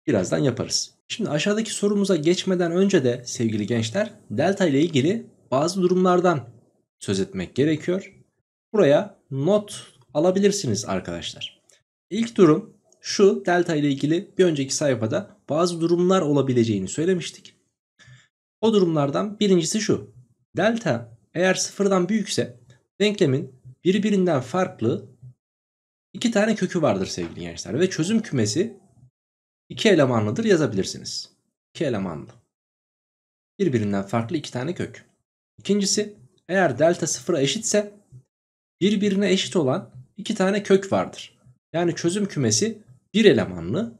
birazdan yaparız. Şimdi aşağıdaki sorumuza geçmeden önce de sevgili gençler delta ile ilgili bazı durumlardan söz etmek gerekiyor. Buraya not alabilirsiniz arkadaşlar. İlk durum şu delta ile ilgili bir önceki sayfada bazı durumlar olabileceğini söylemiştik. O durumlardan birincisi şu. Delta eğer sıfırdan büyükse denklemin birbirinden farklı iki tane kökü vardır sevgili gençler. Ve çözüm kümesi iki elemanlıdır yazabilirsiniz. İki elemanlı. Birbirinden farklı iki tane kök. İkincisi eğer delta sıfıra eşitse birbirine eşit olan iki tane kök vardır. Yani çözüm kümesi bir elemanlı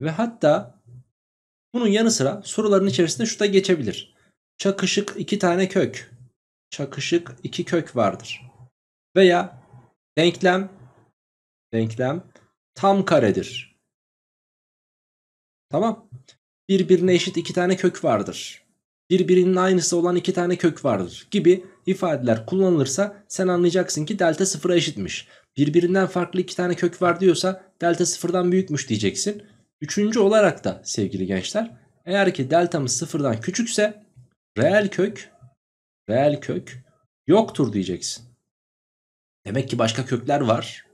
ve hatta bunun yanı sıra soruların içerisinde şu da geçebilir. Çakışık iki tane kök. Çakışık iki kök vardır. Veya denklem denklem tam karedir. Tamam. Birbirine eşit iki tane kök vardır. Birbirinin aynısı olan iki tane kök vardır gibi ifadeler kullanılırsa sen anlayacaksın ki delta sıfıra eşitmiş. Birbirinden farklı iki tane kök var diyorsa delta sıfırdan büyükmüş diyeceksin Üçüncü olarak da sevgili gençler eğer ki deltamız sıfırdan küçükse reel kök reel kök yoktur diyeceksin. Demek ki başka kökler var.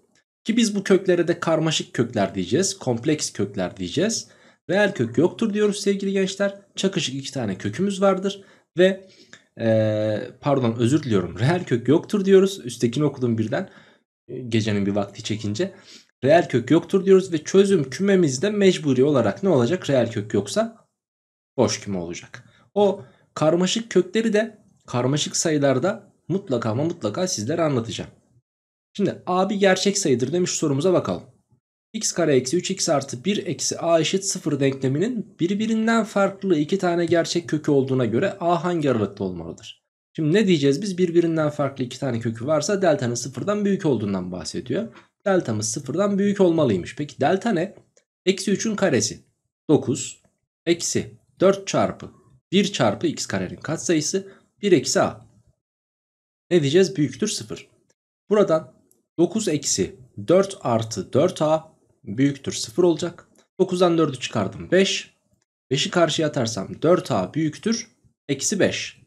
Ki biz bu köklere de karmaşık kökler diyeceğiz. Kompleks kökler diyeceğiz. Reel kök yoktur diyoruz sevgili gençler. Çakışık iki tane kökümüz vardır. Ve ee, pardon özür diliyorum. Reel kök yoktur diyoruz. Üsttekini okudum birden. E, gecenin bir vakti çekince reel kök yoktur diyoruz ve çözüm kümemizde mecburi olarak ne olacak? Reel kök yoksa boş küme olacak. O karmaşık kökleri de karmaşık sayılarda mutlaka ama mutlaka sizlere anlatacağım. Şimdi a bir gerçek sayıdır demiş sorumuza bakalım. x kare eksi 3x artı 1 eksi a eşit 0 denkleminin birbirinden farklı iki tane gerçek kökü olduğuna göre a hangi aralıkta olmalıdır? Şimdi ne diyeceğiz biz birbirinden farklı iki tane kökü varsa delta'nın sıfırdan büyük olduğundan bahsediyor deltamız sıfırdan büyük olmalıymış. Peki delta ne? Eksi 3'ün karesi 9 eksi 4 çarpı 1 çarpı x karenin katsayısı 1 eksi a. Ne diyeceğiz? Büyüktür 0. Buradan 9 eksi 4 artı 4a büyüktür 0 olacak. 9'dan 4'ü çıkardım 5. 5'i karşıya atarsam 4a büyüktür eksi 5.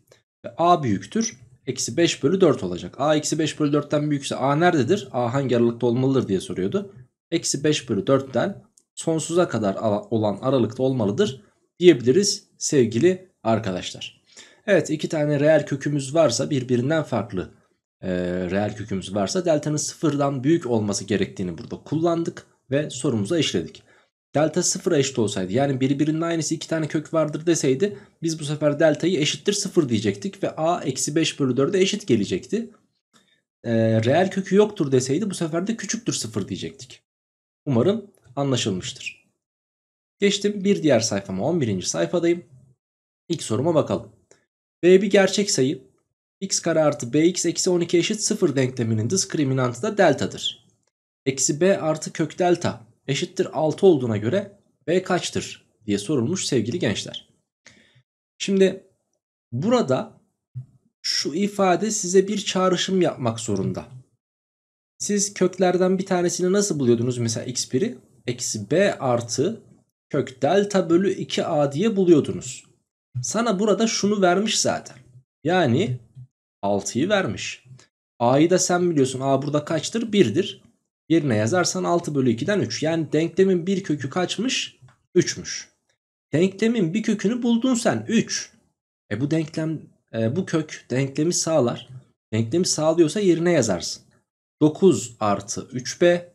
Ve a büyüktür eksi 5 bölü 4 olacak. A eksi 5 bölü 4'ten büyükse A nerededir? A hangi aralıkta olmalıdır diye soruyordu. Eksi 5 bölü 4'ten sonsuza kadar olan aralıkta olmalıdır diyebiliriz sevgili arkadaşlar. Evet iki tane reel kökümüz varsa birbirinden farklı e, reel kökümüz varsa delta'nın sıfırdan büyük olması gerektiğini burada kullandık ve sorumuza işledik delta sıfıra eşit olsaydı yani birbirinin aynısı iki tane kök vardır deseydi biz bu sefer deltayı eşittir sıfır diyecektik ve a eksi 5 bölü 4'e eşit gelecekti. E, reel kökü yoktur deseydi bu sefer de küçüktür sıfır diyecektik. Umarım anlaşılmıştır. Geçtim bir diğer sayfama 11. sayfadayım. İlk soruma bakalım. B bir gerçek sayı x kare artı bx eksi 12 eşit 0 denkleminin diskriminantı da deltadır. Eksi b artı kök delta eşittir 6 olduğuna göre B kaçtır diye sorulmuş sevgili gençler. Şimdi burada şu ifade size bir çağrışım yapmak zorunda. Siz köklerden bir tanesini nasıl buluyordunuz? Mesela x1'i eksi b artı kök delta bölü 2a diye buluyordunuz. Sana burada şunu vermiş zaten. Yani 6'yı vermiş. a'yı da sen biliyorsun. a burada kaçtır? 1'dir. Yerine yazarsan 6 bölü 2'den 3. Yani denklemin bir kökü kaçmış? 3'müş. Denklemin bir kökünü buldun sen 3. E bu denklem e, bu kök denklemi sağlar. Denklemi sağlıyorsa yerine yazarsın. 9 artı 3b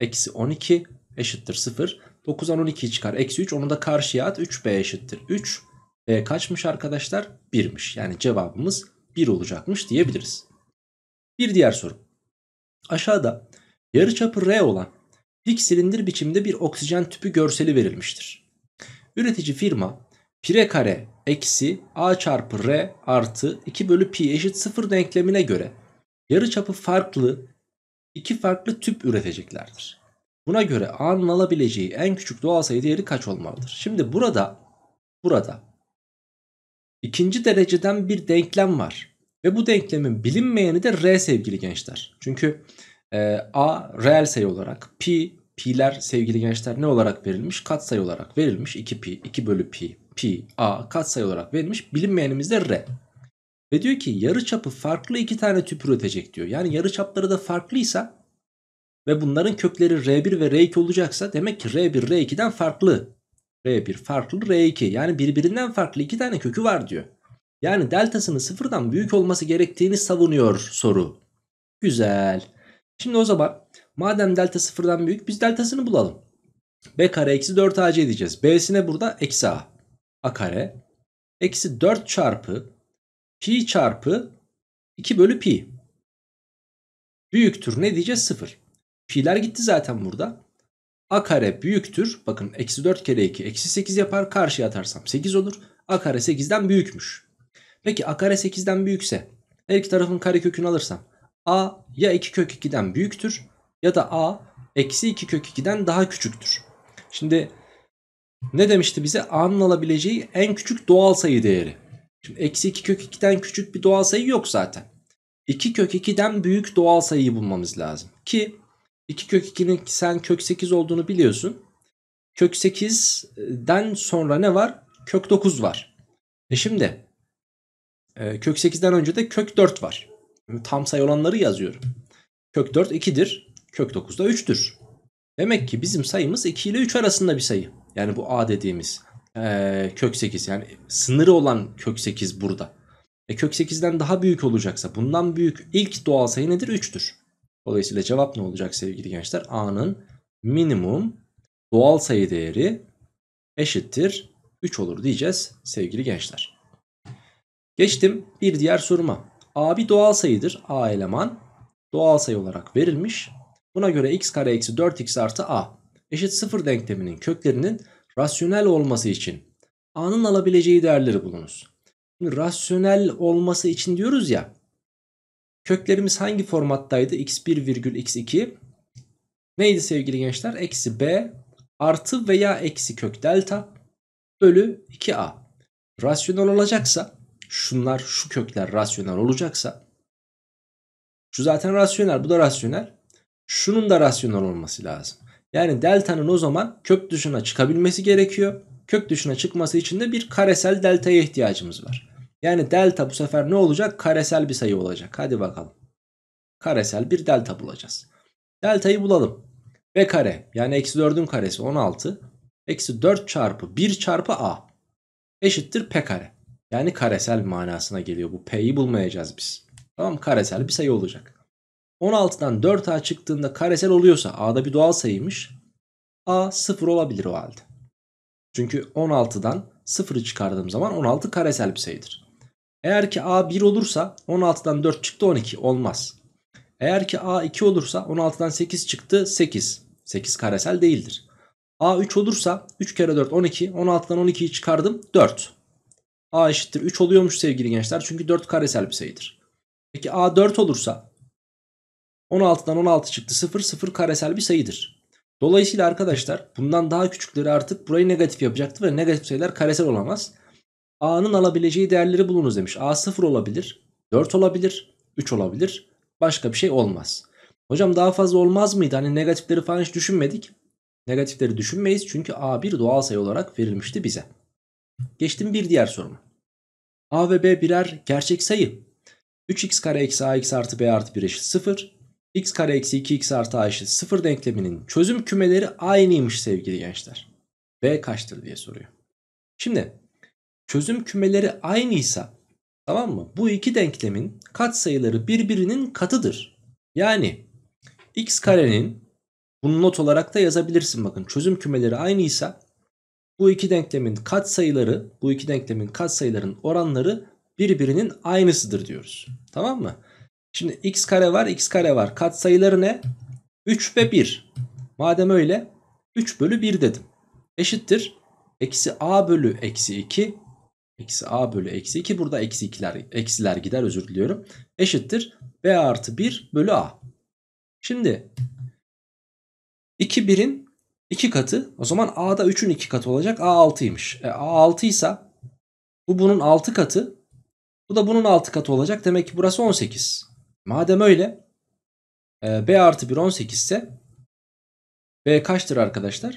eksi 12 eşittir 0. 9'dan 12'yi çıkar. Eksi 3 onu da karşıya at. 3b eşittir 3. b e, kaçmış arkadaşlar? 1'miş. Yani cevabımız 1 olacakmış diyebiliriz. Bir diğer soru. Aşağıda Yarıçapı R olan dik silindir biçimde bir oksijen tüpü görseli verilmiştir. Üretici firma pire kare eksi a çarpı r artı 2 bölü pi eşit 0 denklemine göre yarıçapı farklı iki farklı tüp üreteceklerdir. Buna göre a'nın alabileceği en küçük doğal sayı değeri kaç olmalıdır? Şimdi burada burada ikinci dereceden bir denklem var ve bu denklemin bilinmeyeni de r sevgili gençler. Çünkü ee, a reel sayı olarak pi pi'ler sevgili gençler ne olarak verilmiş? Katsayı olarak verilmiş 2 pi 2 bölü pi pi a katsayı olarak verilmiş bilinmeyenimiz de r. Ve diyor ki yarıçapı farklı iki tane tüp üretecek diyor. Yani yarıçapları da farklıysa ve bunların kökleri r1 ve r2 olacaksa demek ki r1 r2'den farklı. r1 farklı r2 yani birbirinden farklı iki tane kökü var diyor. Yani deltasının sıfırdan büyük olması gerektiğini savunuyor soru. Güzel. Şimdi o zaman madem delta sıfırdan büyük biz deltasını bulalım. B kare eksi 4 ac diyeceğiz. B'sine burada eksi a. A kare. Eksi 4 çarpı pi çarpı 2 bölü pi. Büyüktür ne diyeceğiz? 0. Pi'ler gitti zaten burada. A kare büyüktür. Bakın eksi 4 kere 2 eksi 8 yapar. Karşıya atarsam 8 olur. A kare 8'den büyükmüş. Peki A kare 8'den büyükse her iki tarafın kare kökünü alırsam a ya 2 kök 2'den büyüktür ya da a eksi 2 kök 2'den daha küçüktür. Şimdi ne demişti bize? A'nın alabileceği en küçük doğal sayı değeri. Şimdi eksi 2 kök 2'den küçük bir doğal sayı yok zaten. 2 kök 2'den büyük doğal sayıyı bulmamız lazım. Ki 2 kök 2'nin sen kök 8 olduğunu biliyorsun. Kök 8'den sonra ne var? Kök 9 var. E şimdi e, kök 8'den önce de kök 4 var tam sayı olanları yazıyorum. Kök 4 2'dir. Kök 9 da 3'tür. Demek ki bizim sayımız 2 ile 3 arasında bir sayı. Yani bu a dediğimiz e, kök 8 yani sınırı olan kök 8 burada. E kök 8'den daha büyük olacaksa bundan büyük ilk doğal sayı nedir? 3'tür. Dolayısıyla cevap ne olacak sevgili gençler? A'nın minimum doğal sayı değeri eşittir 3 olur diyeceğiz sevgili gençler. Geçtim bir diğer soruma. A bir doğal sayıdır. A eleman doğal sayı olarak verilmiş. Buna göre x kare eksi 4x artı a eşit 0 denkleminin köklerinin rasyonel olması için a'nın alabileceği değerleri bulunuz. Şimdi rasyonel olması için diyoruz ya köklerimiz hangi formattaydı? x1 virgül x2 neydi sevgili gençler? Eksi b artı veya eksi kök delta bölü 2a. Rasyonel olacaksa şunlar şu kökler rasyonel olacaksa şu zaten rasyonel bu da rasyonel şunun da rasyonel olması lazım. Yani delta'nın o zaman kök dışına çıkabilmesi gerekiyor. Kök dışına çıkması için de bir karesel delta'ya ihtiyacımız var. Yani delta bu sefer ne olacak? Karesel bir sayı olacak. Hadi bakalım. Karesel bir delta bulacağız. Delta'yı bulalım. B kare yani eksi 4'ün karesi 16. Eksi 4 çarpı 1 çarpı A eşittir P kare. Yani karesel manasına geliyor bu. P'yi bulmayacağız biz. Tamam karesel bir sayı olacak. 16'dan 4A çıktığında karesel oluyorsa A'da bir doğal sayıymış. A 0 olabilir o halde. Çünkü 16'dan 0'ı çıkardığım zaman 16 karesel bir sayıdır. Eğer ki A 1 olursa 16'dan 4 çıktı 12 olmaz. Eğer ki A 2 olursa 16'dan 8 çıktı 8. 8 karesel değildir. A 3 olursa 3 kere 4 12 16'dan 12'yi çıkardım 4. A eşittir 3 oluyormuş sevgili gençler. Çünkü 4 karesel bir sayıdır. Peki A 4 olursa 16'dan 16 çıktı 0 0 karesel bir sayıdır. Dolayısıyla arkadaşlar bundan daha küçükleri artık burayı negatif yapacaktı ve negatif sayılar karesel olamaz. A'nın alabileceği değerleri bulunuz demiş. A 0 olabilir, 4 olabilir, 3 olabilir. Başka bir şey olmaz. Hocam daha fazla olmaz mıydı? Hani negatifleri falan hiç düşünmedik. Negatifleri düşünmeyiz çünkü A bir doğal sayı olarak verilmişti bize. Geçtim bir diğer soruma. A ve B birer gerçek sayı. 3x kare eksi ax artı b artı 1 eşit 0. x kare eksi 2x artı a eşit 0 denkleminin çözüm kümeleri aynıymış sevgili gençler. B kaçtır diye soruyor. Şimdi çözüm kümeleri aynıysa tamam mı? Bu iki denklemin katsayıları birbirinin katıdır. Yani x karenin bunu not olarak da yazabilirsin bakın. Çözüm kümeleri aynıysa bu iki denklemin katsayıları, bu iki denklemin katsayıların oranları birbirinin aynısıdır diyoruz. Tamam mı? Şimdi x kare var, x kare var. Katsayıları ne? 3 ve 1. Madem öyle 3 bölü 1 dedim. Eşittir. Eksi a bölü eksi 2. Eksi a bölü eksi 2. Burada eksi 2'ler, eksiler gider özür diliyorum. Eşittir. b artı 1 bölü a. Şimdi 2 birin 2 katı. O zaman A'da 3'ün 2 katı olacak. A 6'ymış. E, A 6 ise bu bunun 6 katı. Bu da bunun 6 katı olacak. Demek ki burası 18. Madem öyle e, B artı 1 18 ise B kaçtır arkadaşlar?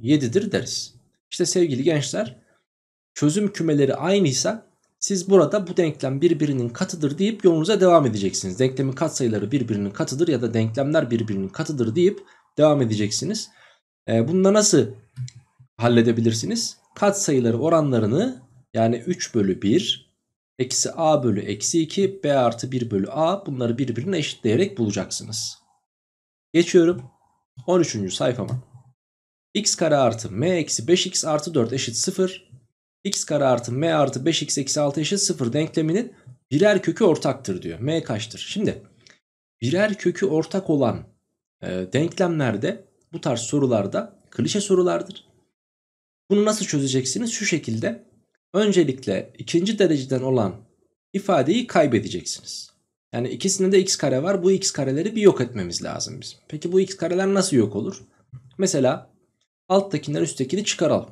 17'dir deriz. İşte sevgili gençler çözüm kümeleri aynıysa siz burada bu denklem birbirinin katıdır deyip yolunuza devam edeceksiniz. Denklemin katsayıları birbirinin katıdır ya da denklemler birbirinin katıdır deyip devam edeceksiniz. E, ee, bununla nasıl halledebilirsiniz? Kat sayıları, oranlarını yani 3 bölü 1 eksi a bölü eksi 2 b artı 1 bölü a bunları birbirine eşitleyerek bulacaksınız. Geçiyorum 13. sayfama. x kare artı m eksi 5x artı 4 eşit 0. x kare artı m artı 5x eksi 6 eşit 0 denkleminin birer kökü ortaktır diyor. m kaçtır? Şimdi birer kökü ortak olan e, denklemlerde bu tarz sorularda klişe sorulardır. Bunu nasıl çözeceksiniz? Şu şekilde öncelikle ikinci dereceden olan ifadeyi kaybedeceksiniz. Yani ikisinde de x kare var. Bu x kareleri bir yok etmemiz lazım bizim. Peki bu x kareler nasıl yok olur? Mesela alttakinden üsttekini çıkaralım.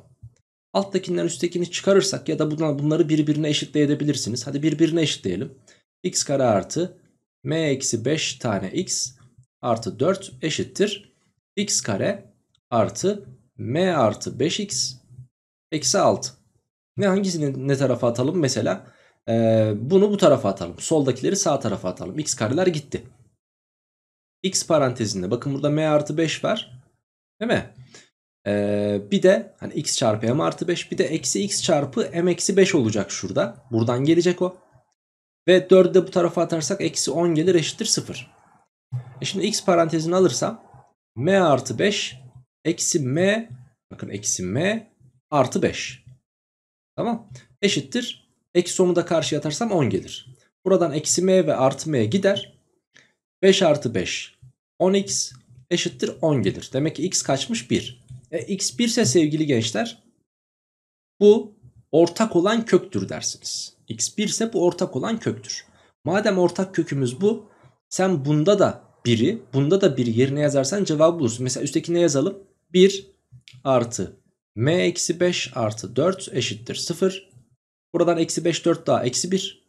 Alttakinden üsttekini çıkarırsak ya da bunları birbirine eşitleyebilirsiniz. Hadi birbirine eşitleyelim. x kare artı m eksi 5 tane x artı 4 eşittir x kare artı m artı 5x eksi 6. Ne hangisini ne tarafa atalım mesela? Ee, bunu bu tarafa atalım. Soldakileri sağ tarafa atalım. x kareler gitti. x parantezinde bakın burada m artı 5 var. Değil mi? Ee, bir de hani x çarpı m artı 5 bir de eksi x çarpı m eksi 5 olacak şurada. Buradan gelecek o. Ve 4'ü de bu tarafa atarsak eksi 10 gelir eşittir 0. E şimdi x parantezini alırsam m artı 5 eksi m bakın eksi m artı 5. Tamam eşittir. Eksi 10'u da karşıya atarsam 10 gelir. Buradan eksi m ve artı m gider. 5 artı 5 10x eşittir 10 gelir. Demek ki x kaçmış 1. E, x 1 ise sevgili gençler bu ortak olan köktür dersiniz. x 1 ise bu ortak olan köktür. Madem ortak kökümüz bu sen bunda da 1'i bunda da 1'i yerine yazarsan cevabı bulursun. Mesela üstteki ne yazalım? 1 artı m eksi 5 artı 4 eşittir 0. Buradan eksi 5 4 daha eksi 1.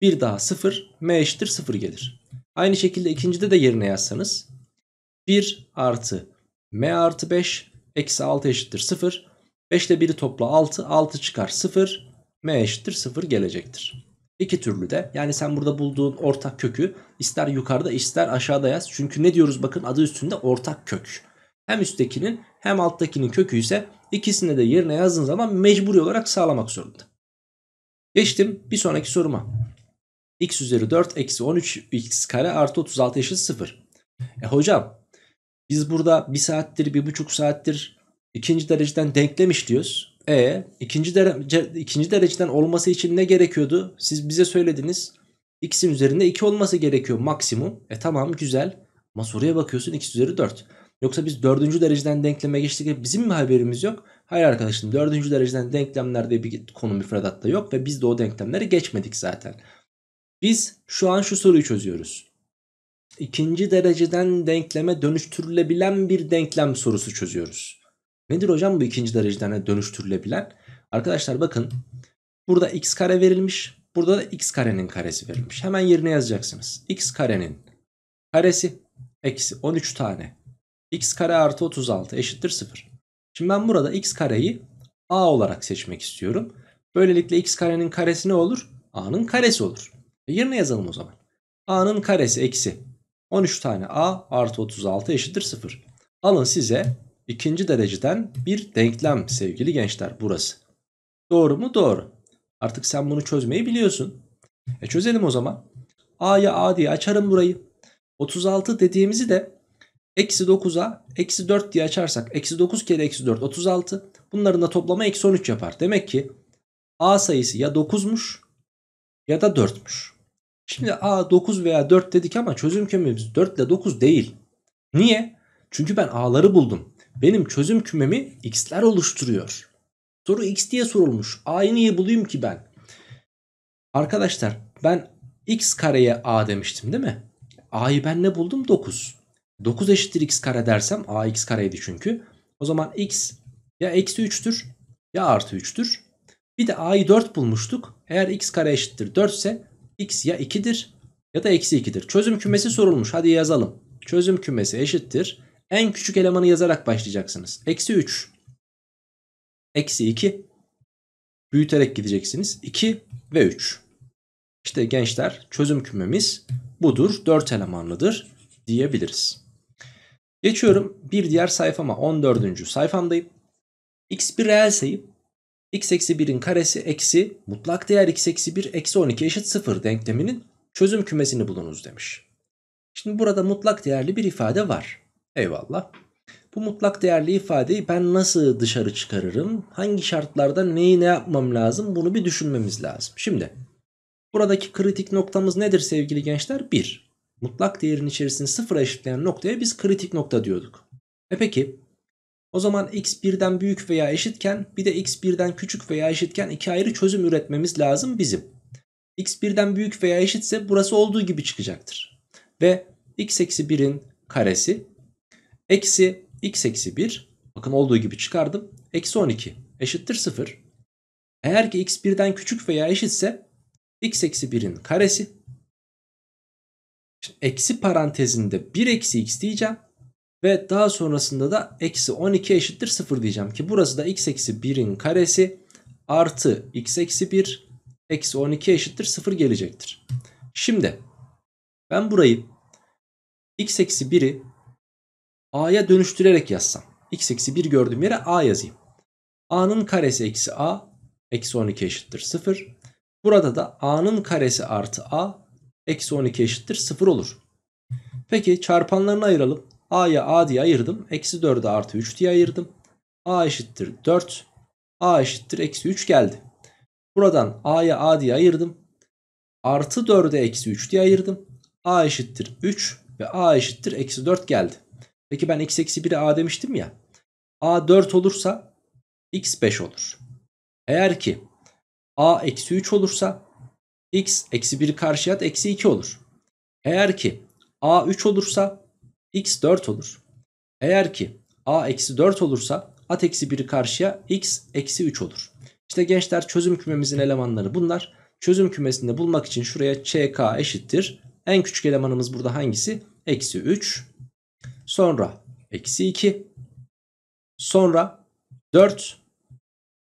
1 daha 0 m eşittir 0 gelir. Aynı şekilde ikincide de yerine yazsanız 1 artı m artı 5 eksi 6 eşittir 0. 5 ile 1'i topla 6 6 çıkar 0 m eşittir 0 gelecektir. İki türlü de yani sen burada bulduğun ortak kökü ister yukarıda ister aşağıda yaz. Çünkü ne diyoruz bakın adı üstünde ortak kök. Hem üsttekinin hem alttakinin kökü ise ikisine de yerine yazdığın zaman mecburi olarak sağlamak zorunda. Geçtim bir sonraki soruma. x üzeri 4 eksi 13 x kare artı 36 eşit 0. E hocam biz burada bir saattir bir buçuk saattir ikinci dereceden denklemiş diyoruz. E ikinci derece ikinci dereceden olması için ne gerekiyordu? Siz bize söylediniz. X'in üzerinde 2 olması gerekiyor maksimum. E tamam güzel. Ama soruya bakıyorsun x üzeri 4. Yoksa biz dördüncü dereceden denkleme geçtik e, bizim mi haberimiz yok? Hayır arkadaşım dördüncü dereceden denklemler diye bir konu müfredatta yok ve biz de o denklemleri geçmedik zaten. Biz şu an şu soruyu çözüyoruz. İkinci dereceden denkleme dönüştürülebilen bir denklem sorusu çözüyoruz. Nedir hocam bu ikinci dereceden dönüştürülebilen? Arkadaşlar bakın burada x kare verilmiş. Burada da x karenin karesi verilmiş. Hemen yerine yazacaksınız. x karenin karesi eksi 13 tane x kare artı 36 eşittir 0. Şimdi ben burada x kareyi a olarak seçmek istiyorum. Böylelikle x karenin karesi ne olur? a'nın karesi olur. E, yerine yazalım o zaman. a'nın karesi eksi 13 tane a artı 36 eşittir 0. Alın size İkinci dereceden bir denklem sevgili gençler burası. Doğru mu? Doğru. Artık sen bunu çözmeyi biliyorsun. E çözelim o zaman. A'ya A diye açarım burayı. 36 dediğimizi de eksi 9'a eksi 4 diye açarsak eksi 9 kere eksi 4 36. Bunların da toplamı eksi 13 yapar. Demek ki A sayısı ya 9'muş ya da 4'müş. Şimdi A 9 veya 4 dedik ama çözüm kömürümüz 4 ile 9 değil. Niye? Çünkü ben A'ları buldum benim çözüm kümemi x'ler oluşturuyor. Soru x diye sorulmuş. a'yı niye bulayım ki ben? Arkadaşlar ben x kareye a demiştim değil mi? a'yı ben ne buldum? 9. 9 eşittir x kare dersem a x kareydi çünkü. O zaman x ya eksi 3'tür ya artı 3'tür. Bir de a'yı 4 bulmuştuk. Eğer x kare eşittir 4 ise x ya 2'dir ya da eksi 2'dir. Çözüm kümesi sorulmuş. Hadi yazalım. Çözüm kümesi eşittir. En küçük elemanı yazarak başlayacaksınız. Eksi 3. Eksi 2. Büyüterek gideceksiniz. 2 ve 3. İşte gençler çözüm kümemiz budur. 4 elemanlıdır diyebiliriz. Geçiyorum bir diğer sayfama 14. sayfamdayım. X bir reel sayı. X eksi 1'in karesi eksi mutlak değer x eksi 1 eksi 12 eşit 0 denkleminin çözüm kümesini bulunuz demiş. Şimdi burada mutlak değerli bir ifade var. Eyvallah. Bu mutlak değerli ifadeyi ben nasıl dışarı çıkarırım? Hangi şartlarda neyi ne yapmam lazım? Bunu bir düşünmemiz lazım. Şimdi buradaki kritik noktamız nedir sevgili gençler? 1. Mutlak değerin içerisinde sıfıra eşitleyen noktaya biz kritik nokta diyorduk. E peki o zaman x 1'den büyük veya eşitken bir de x 1'den küçük veya eşitken iki ayrı çözüm üretmemiz lazım bizim. x 1'den büyük veya eşitse burası olduğu gibi çıkacaktır. Ve x eksi 1'in karesi Eksi x eksi 1. Bakın olduğu gibi çıkardım. Eksi 12 eşittir 0. Eğer ki x 1'den küçük veya eşitse x eksi 1'in karesi. Şimdi eksi parantezinde 1 eksi x diyeceğim. Ve daha sonrasında da eksi 12 eşittir 0 diyeceğim ki burası da x eksi 1'in karesi artı x eksi 1 eksi 12 eşittir 0 gelecektir. Şimdi ben burayı x eksi 1'i a'ya dönüştürerek yazsam. x eksi 1 gördüğüm yere a yazayım. a'nın karesi eksi a eksi 12 eşittir 0. Burada da a'nın karesi artı a eksi 12 eşittir 0 olur. Peki çarpanlarını ayıralım. a'ya a diye ayırdım. Eksi 4'e artı 3 diye ayırdım. a eşittir 4. a eşittir eksi 3 geldi. Buradan a'ya a diye ayırdım. Artı 4'e eksi 3 diye ayırdım. a eşittir 3 ve a eşittir eksi 4 geldi. Peki ben x eksi 1'e a demiştim ya. a 4 olursa x 5 olur. Eğer ki a eksi 3 olursa x eksi 1 karşıya at eksi 2 olur. Eğer ki a 3 olursa x 4 olur. Eğer ki a eksi 4 olursa at eksi 1'i karşıya x eksi 3 olur. İşte gençler çözüm kümemizin elemanları bunlar. Çözüm kümesinde bulmak için şuraya ck eşittir. En küçük elemanımız burada hangisi? Eksi 3 Sonra eksi 2. Sonra 4.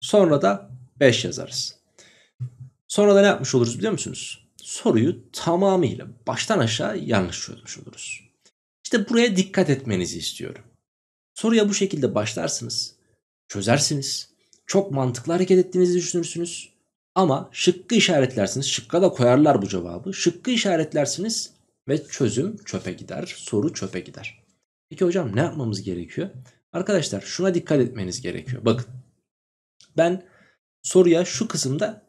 Sonra da 5 yazarız. Sonra da ne yapmış oluruz biliyor musunuz? Soruyu tamamıyla baştan aşağı yanlış çözmüş oluruz. İşte buraya dikkat etmenizi istiyorum. Soruya bu şekilde başlarsınız. Çözersiniz. Çok mantıklı hareket ettiğinizi düşünürsünüz. Ama şıkkı işaretlersiniz. Şıkka da koyarlar bu cevabı. Şıkkı işaretlersiniz ve çözüm çöpe gider. Soru çöpe gider. Peki hocam ne yapmamız gerekiyor? Arkadaşlar şuna dikkat etmeniz gerekiyor. Bakın ben soruya şu kısımda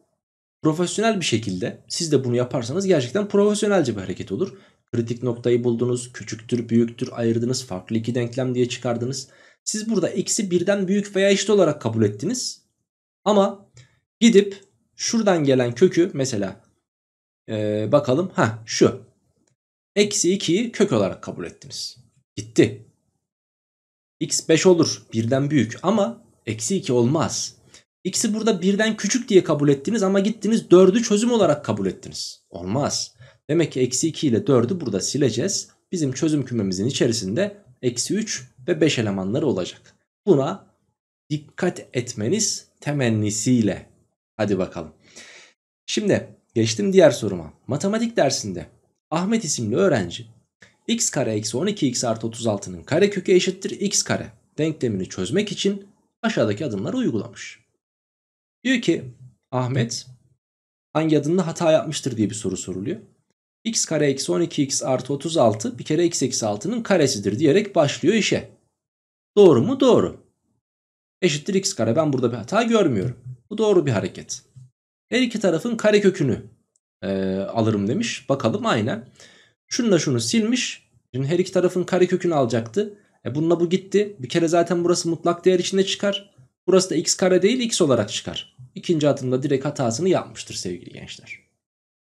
profesyonel bir şekilde siz de bunu yaparsanız gerçekten profesyonelce bir hareket olur. Kritik noktayı buldunuz, küçüktür, büyüktür ayırdınız, farklı iki denklem diye çıkardınız. Siz burada eksi birden büyük veya eşit olarak kabul ettiniz. Ama gidip şuradan gelen kökü mesela ee, bakalım ha şu. Eksi 2'yi kök olarak kabul ettiniz. Gitti. X 5 olur. Birden büyük ama eksi 2 olmaz. X'i burada birden küçük diye kabul ettiniz ama gittiniz 4'ü çözüm olarak kabul ettiniz. Olmaz. Demek ki eksi 2 ile 4'ü burada sileceğiz. Bizim çözüm kümemizin içerisinde eksi 3 ve 5 elemanları olacak. Buna dikkat etmeniz temennisiyle. Hadi bakalım. Şimdi geçtim diğer soruma. Matematik dersinde Ahmet isimli öğrenci x kare eksi 12x artı 36'nın kare kökü eşittir x kare denklemini çözmek için aşağıdaki adımları uygulamış. Diyor ki Ahmet hangi adımda hata yapmıştır diye bir soru soruluyor. x kare eksi 12x artı 36 bir kere x eksi 6'nın karesidir diyerek başlıyor işe. Doğru mu? Doğru. Eşittir x kare ben burada bir hata görmüyorum. Bu doğru bir hareket. Her iki tarafın karekökünü e, alırım demiş. Bakalım aynen. Şunu da şunu silmiş. Şimdi her iki tarafın karekökünü alacaktı. E bununla bu gitti. Bir kere zaten burası mutlak değer içinde çıkar. Burası da x kare değil x olarak çıkar. İkinci adımda direkt hatasını yapmıştır sevgili gençler.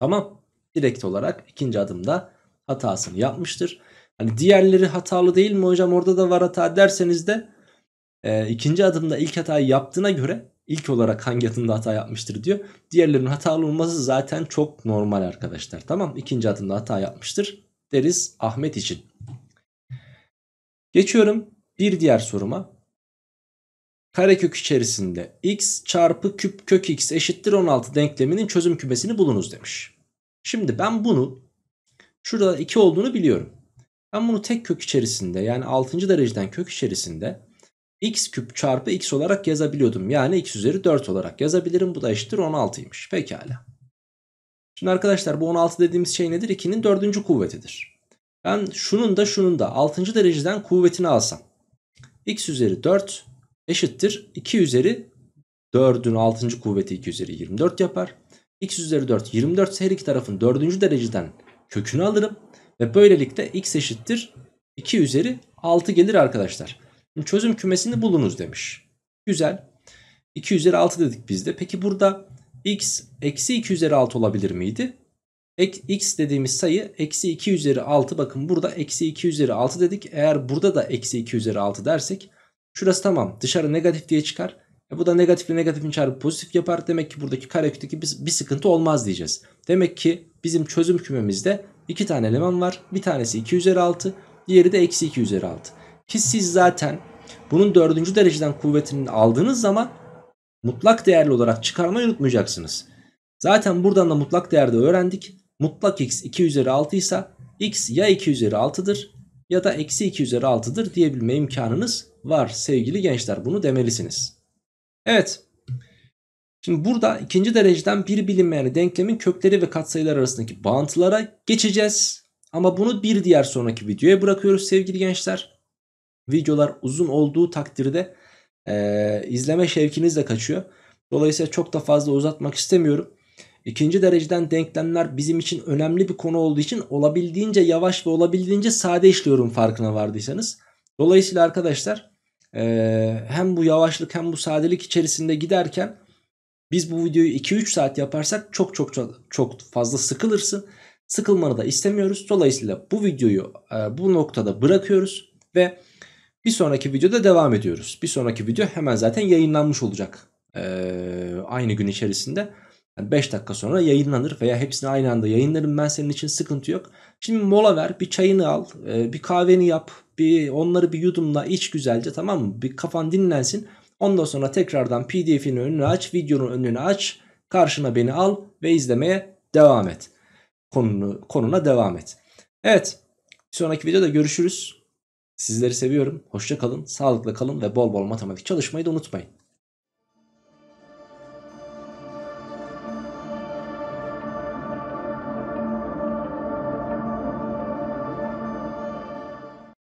Tamam. Direkt olarak ikinci adımda hatasını yapmıştır. Hani diğerleri hatalı değil mi hocam orada da var hata derseniz de e, ikinci adımda ilk hatayı yaptığına göre ilk olarak hangi hata yapmıştır diyor. Diğerlerinin hatalı olması zaten çok normal arkadaşlar. Tamam ikinci adımda hata yapmıştır deriz Ahmet için. Geçiyorum bir diğer soruma. Karekök içerisinde x çarpı küp kök x eşittir 16 denkleminin çözüm kümesini bulunuz demiş. Şimdi ben bunu şurada 2 olduğunu biliyorum. Ben bunu tek kök içerisinde yani 6. dereceden kök içerisinde x küp çarpı x olarak yazabiliyordum. Yani x üzeri 4 olarak yazabilirim. Bu da eşittir 16'ymış. Pekala. Şimdi arkadaşlar bu 16 dediğimiz şey nedir? 2'nin 4. kuvvetidir. Ben şunun da şunun da 6. dereceden kuvvetini alsam. x üzeri 4 eşittir 2 üzeri 4'ün 6. kuvveti 2 üzeri 24 yapar. x üzeri 4 24 ise her iki tarafın 4. dereceden kökünü alırım. Ve böylelikle x eşittir 2 üzeri 6 gelir arkadaşlar. Çözüm kümesini bulunuz demiş. Güzel. 2 üzeri 6 dedik biz de. Peki burada x eksi 2 üzeri 6 olabilir miydi? x dediğimiz sayı eksi 2 üzeri 6 bakın burada eksi 2 üzeri 6 dedik. Eğer burada da eksi 2 üzeri 6 dersek şurası tamam dışarı negatif diye çıkar. E bu da negatifle negatifin çarpı pozitif yapar. Demek ki buradaki karekökteki bir, bir sıkıntı olmaz diyeceğiz. Demek ki bizim çözüm kümemizde iki tane eleman var. Bir tanesi 2 üzeri 6 diğeri de eksi 2 üzeri 6. Ki siz zaten bunun dördüncü dereceden kuvvetini aldığınız zaman mutlak değerli olarak çıkarmayı unutmayacaksınız. Zaten buradan da mutlak değerde öğrendik. Mutlak x 2 üzeri 6 ise x ya 2 üzeri 6'dır ya da eksi 2 üzeri 6'dır diyebilme imkanınız var sevgili gençler bunu demelisiniz. Evet şimdi burada ikinci dereceden bir bilinmeyen denklemin kökleri ve katsayılar arasındaki bağıntılara geçeceğiz. Ama bunu bir diğer sonraki videoya bırakıyoruz sevgili gençler videolar uzun olduğu takdirde e, izleme şevkiniz de kaçıyor. Dolayısıyla çok da fazla uzatmak istemiyorum. İkinci dereceden denklemler bizim için önemli bir konu olduğu için olabildiğince yavaş ve olabildiğince sade işliyorum farkına vardıysanız. Dolayısıyla arkadaşlar e, hem bu yavaşlık hem bu sadelik içerisinde giderken biz bu videoyu 2-3 saat yaparsak çok çok çok, fazla sıkılırsın. Sıkılmanı da istemiyoruz. Dolayısıyla bu videoyu e, bu noktada bırakıyoruz ve bir sonraki videoda devam ediyoruz. Bir sonraki video hemen zaten yayınlanmış olacak. Ee, aynı gün içerisinde. Yani dakika sonra yayınlanır veya hepsini aynı anda yayınlarım ben senin için sıkıntı yok. Şimdi mola ver bir çayını al e, bir kahveni yap bir onları bir yudumla iç güzelce tamam mı? Bir kafan dinlensin. Ondan sonra tekrardan pdf'in önünü aç videonun önünü aç karşına beni al ve izlemeye devam et. Konunu, konuna devam et. Evet bir sonraki videoda görüşürüz. Sizleri seviyorum. Hoşça kalın, sağlıkla kalın ve bol bol matematik çalışmayı da unutmayın.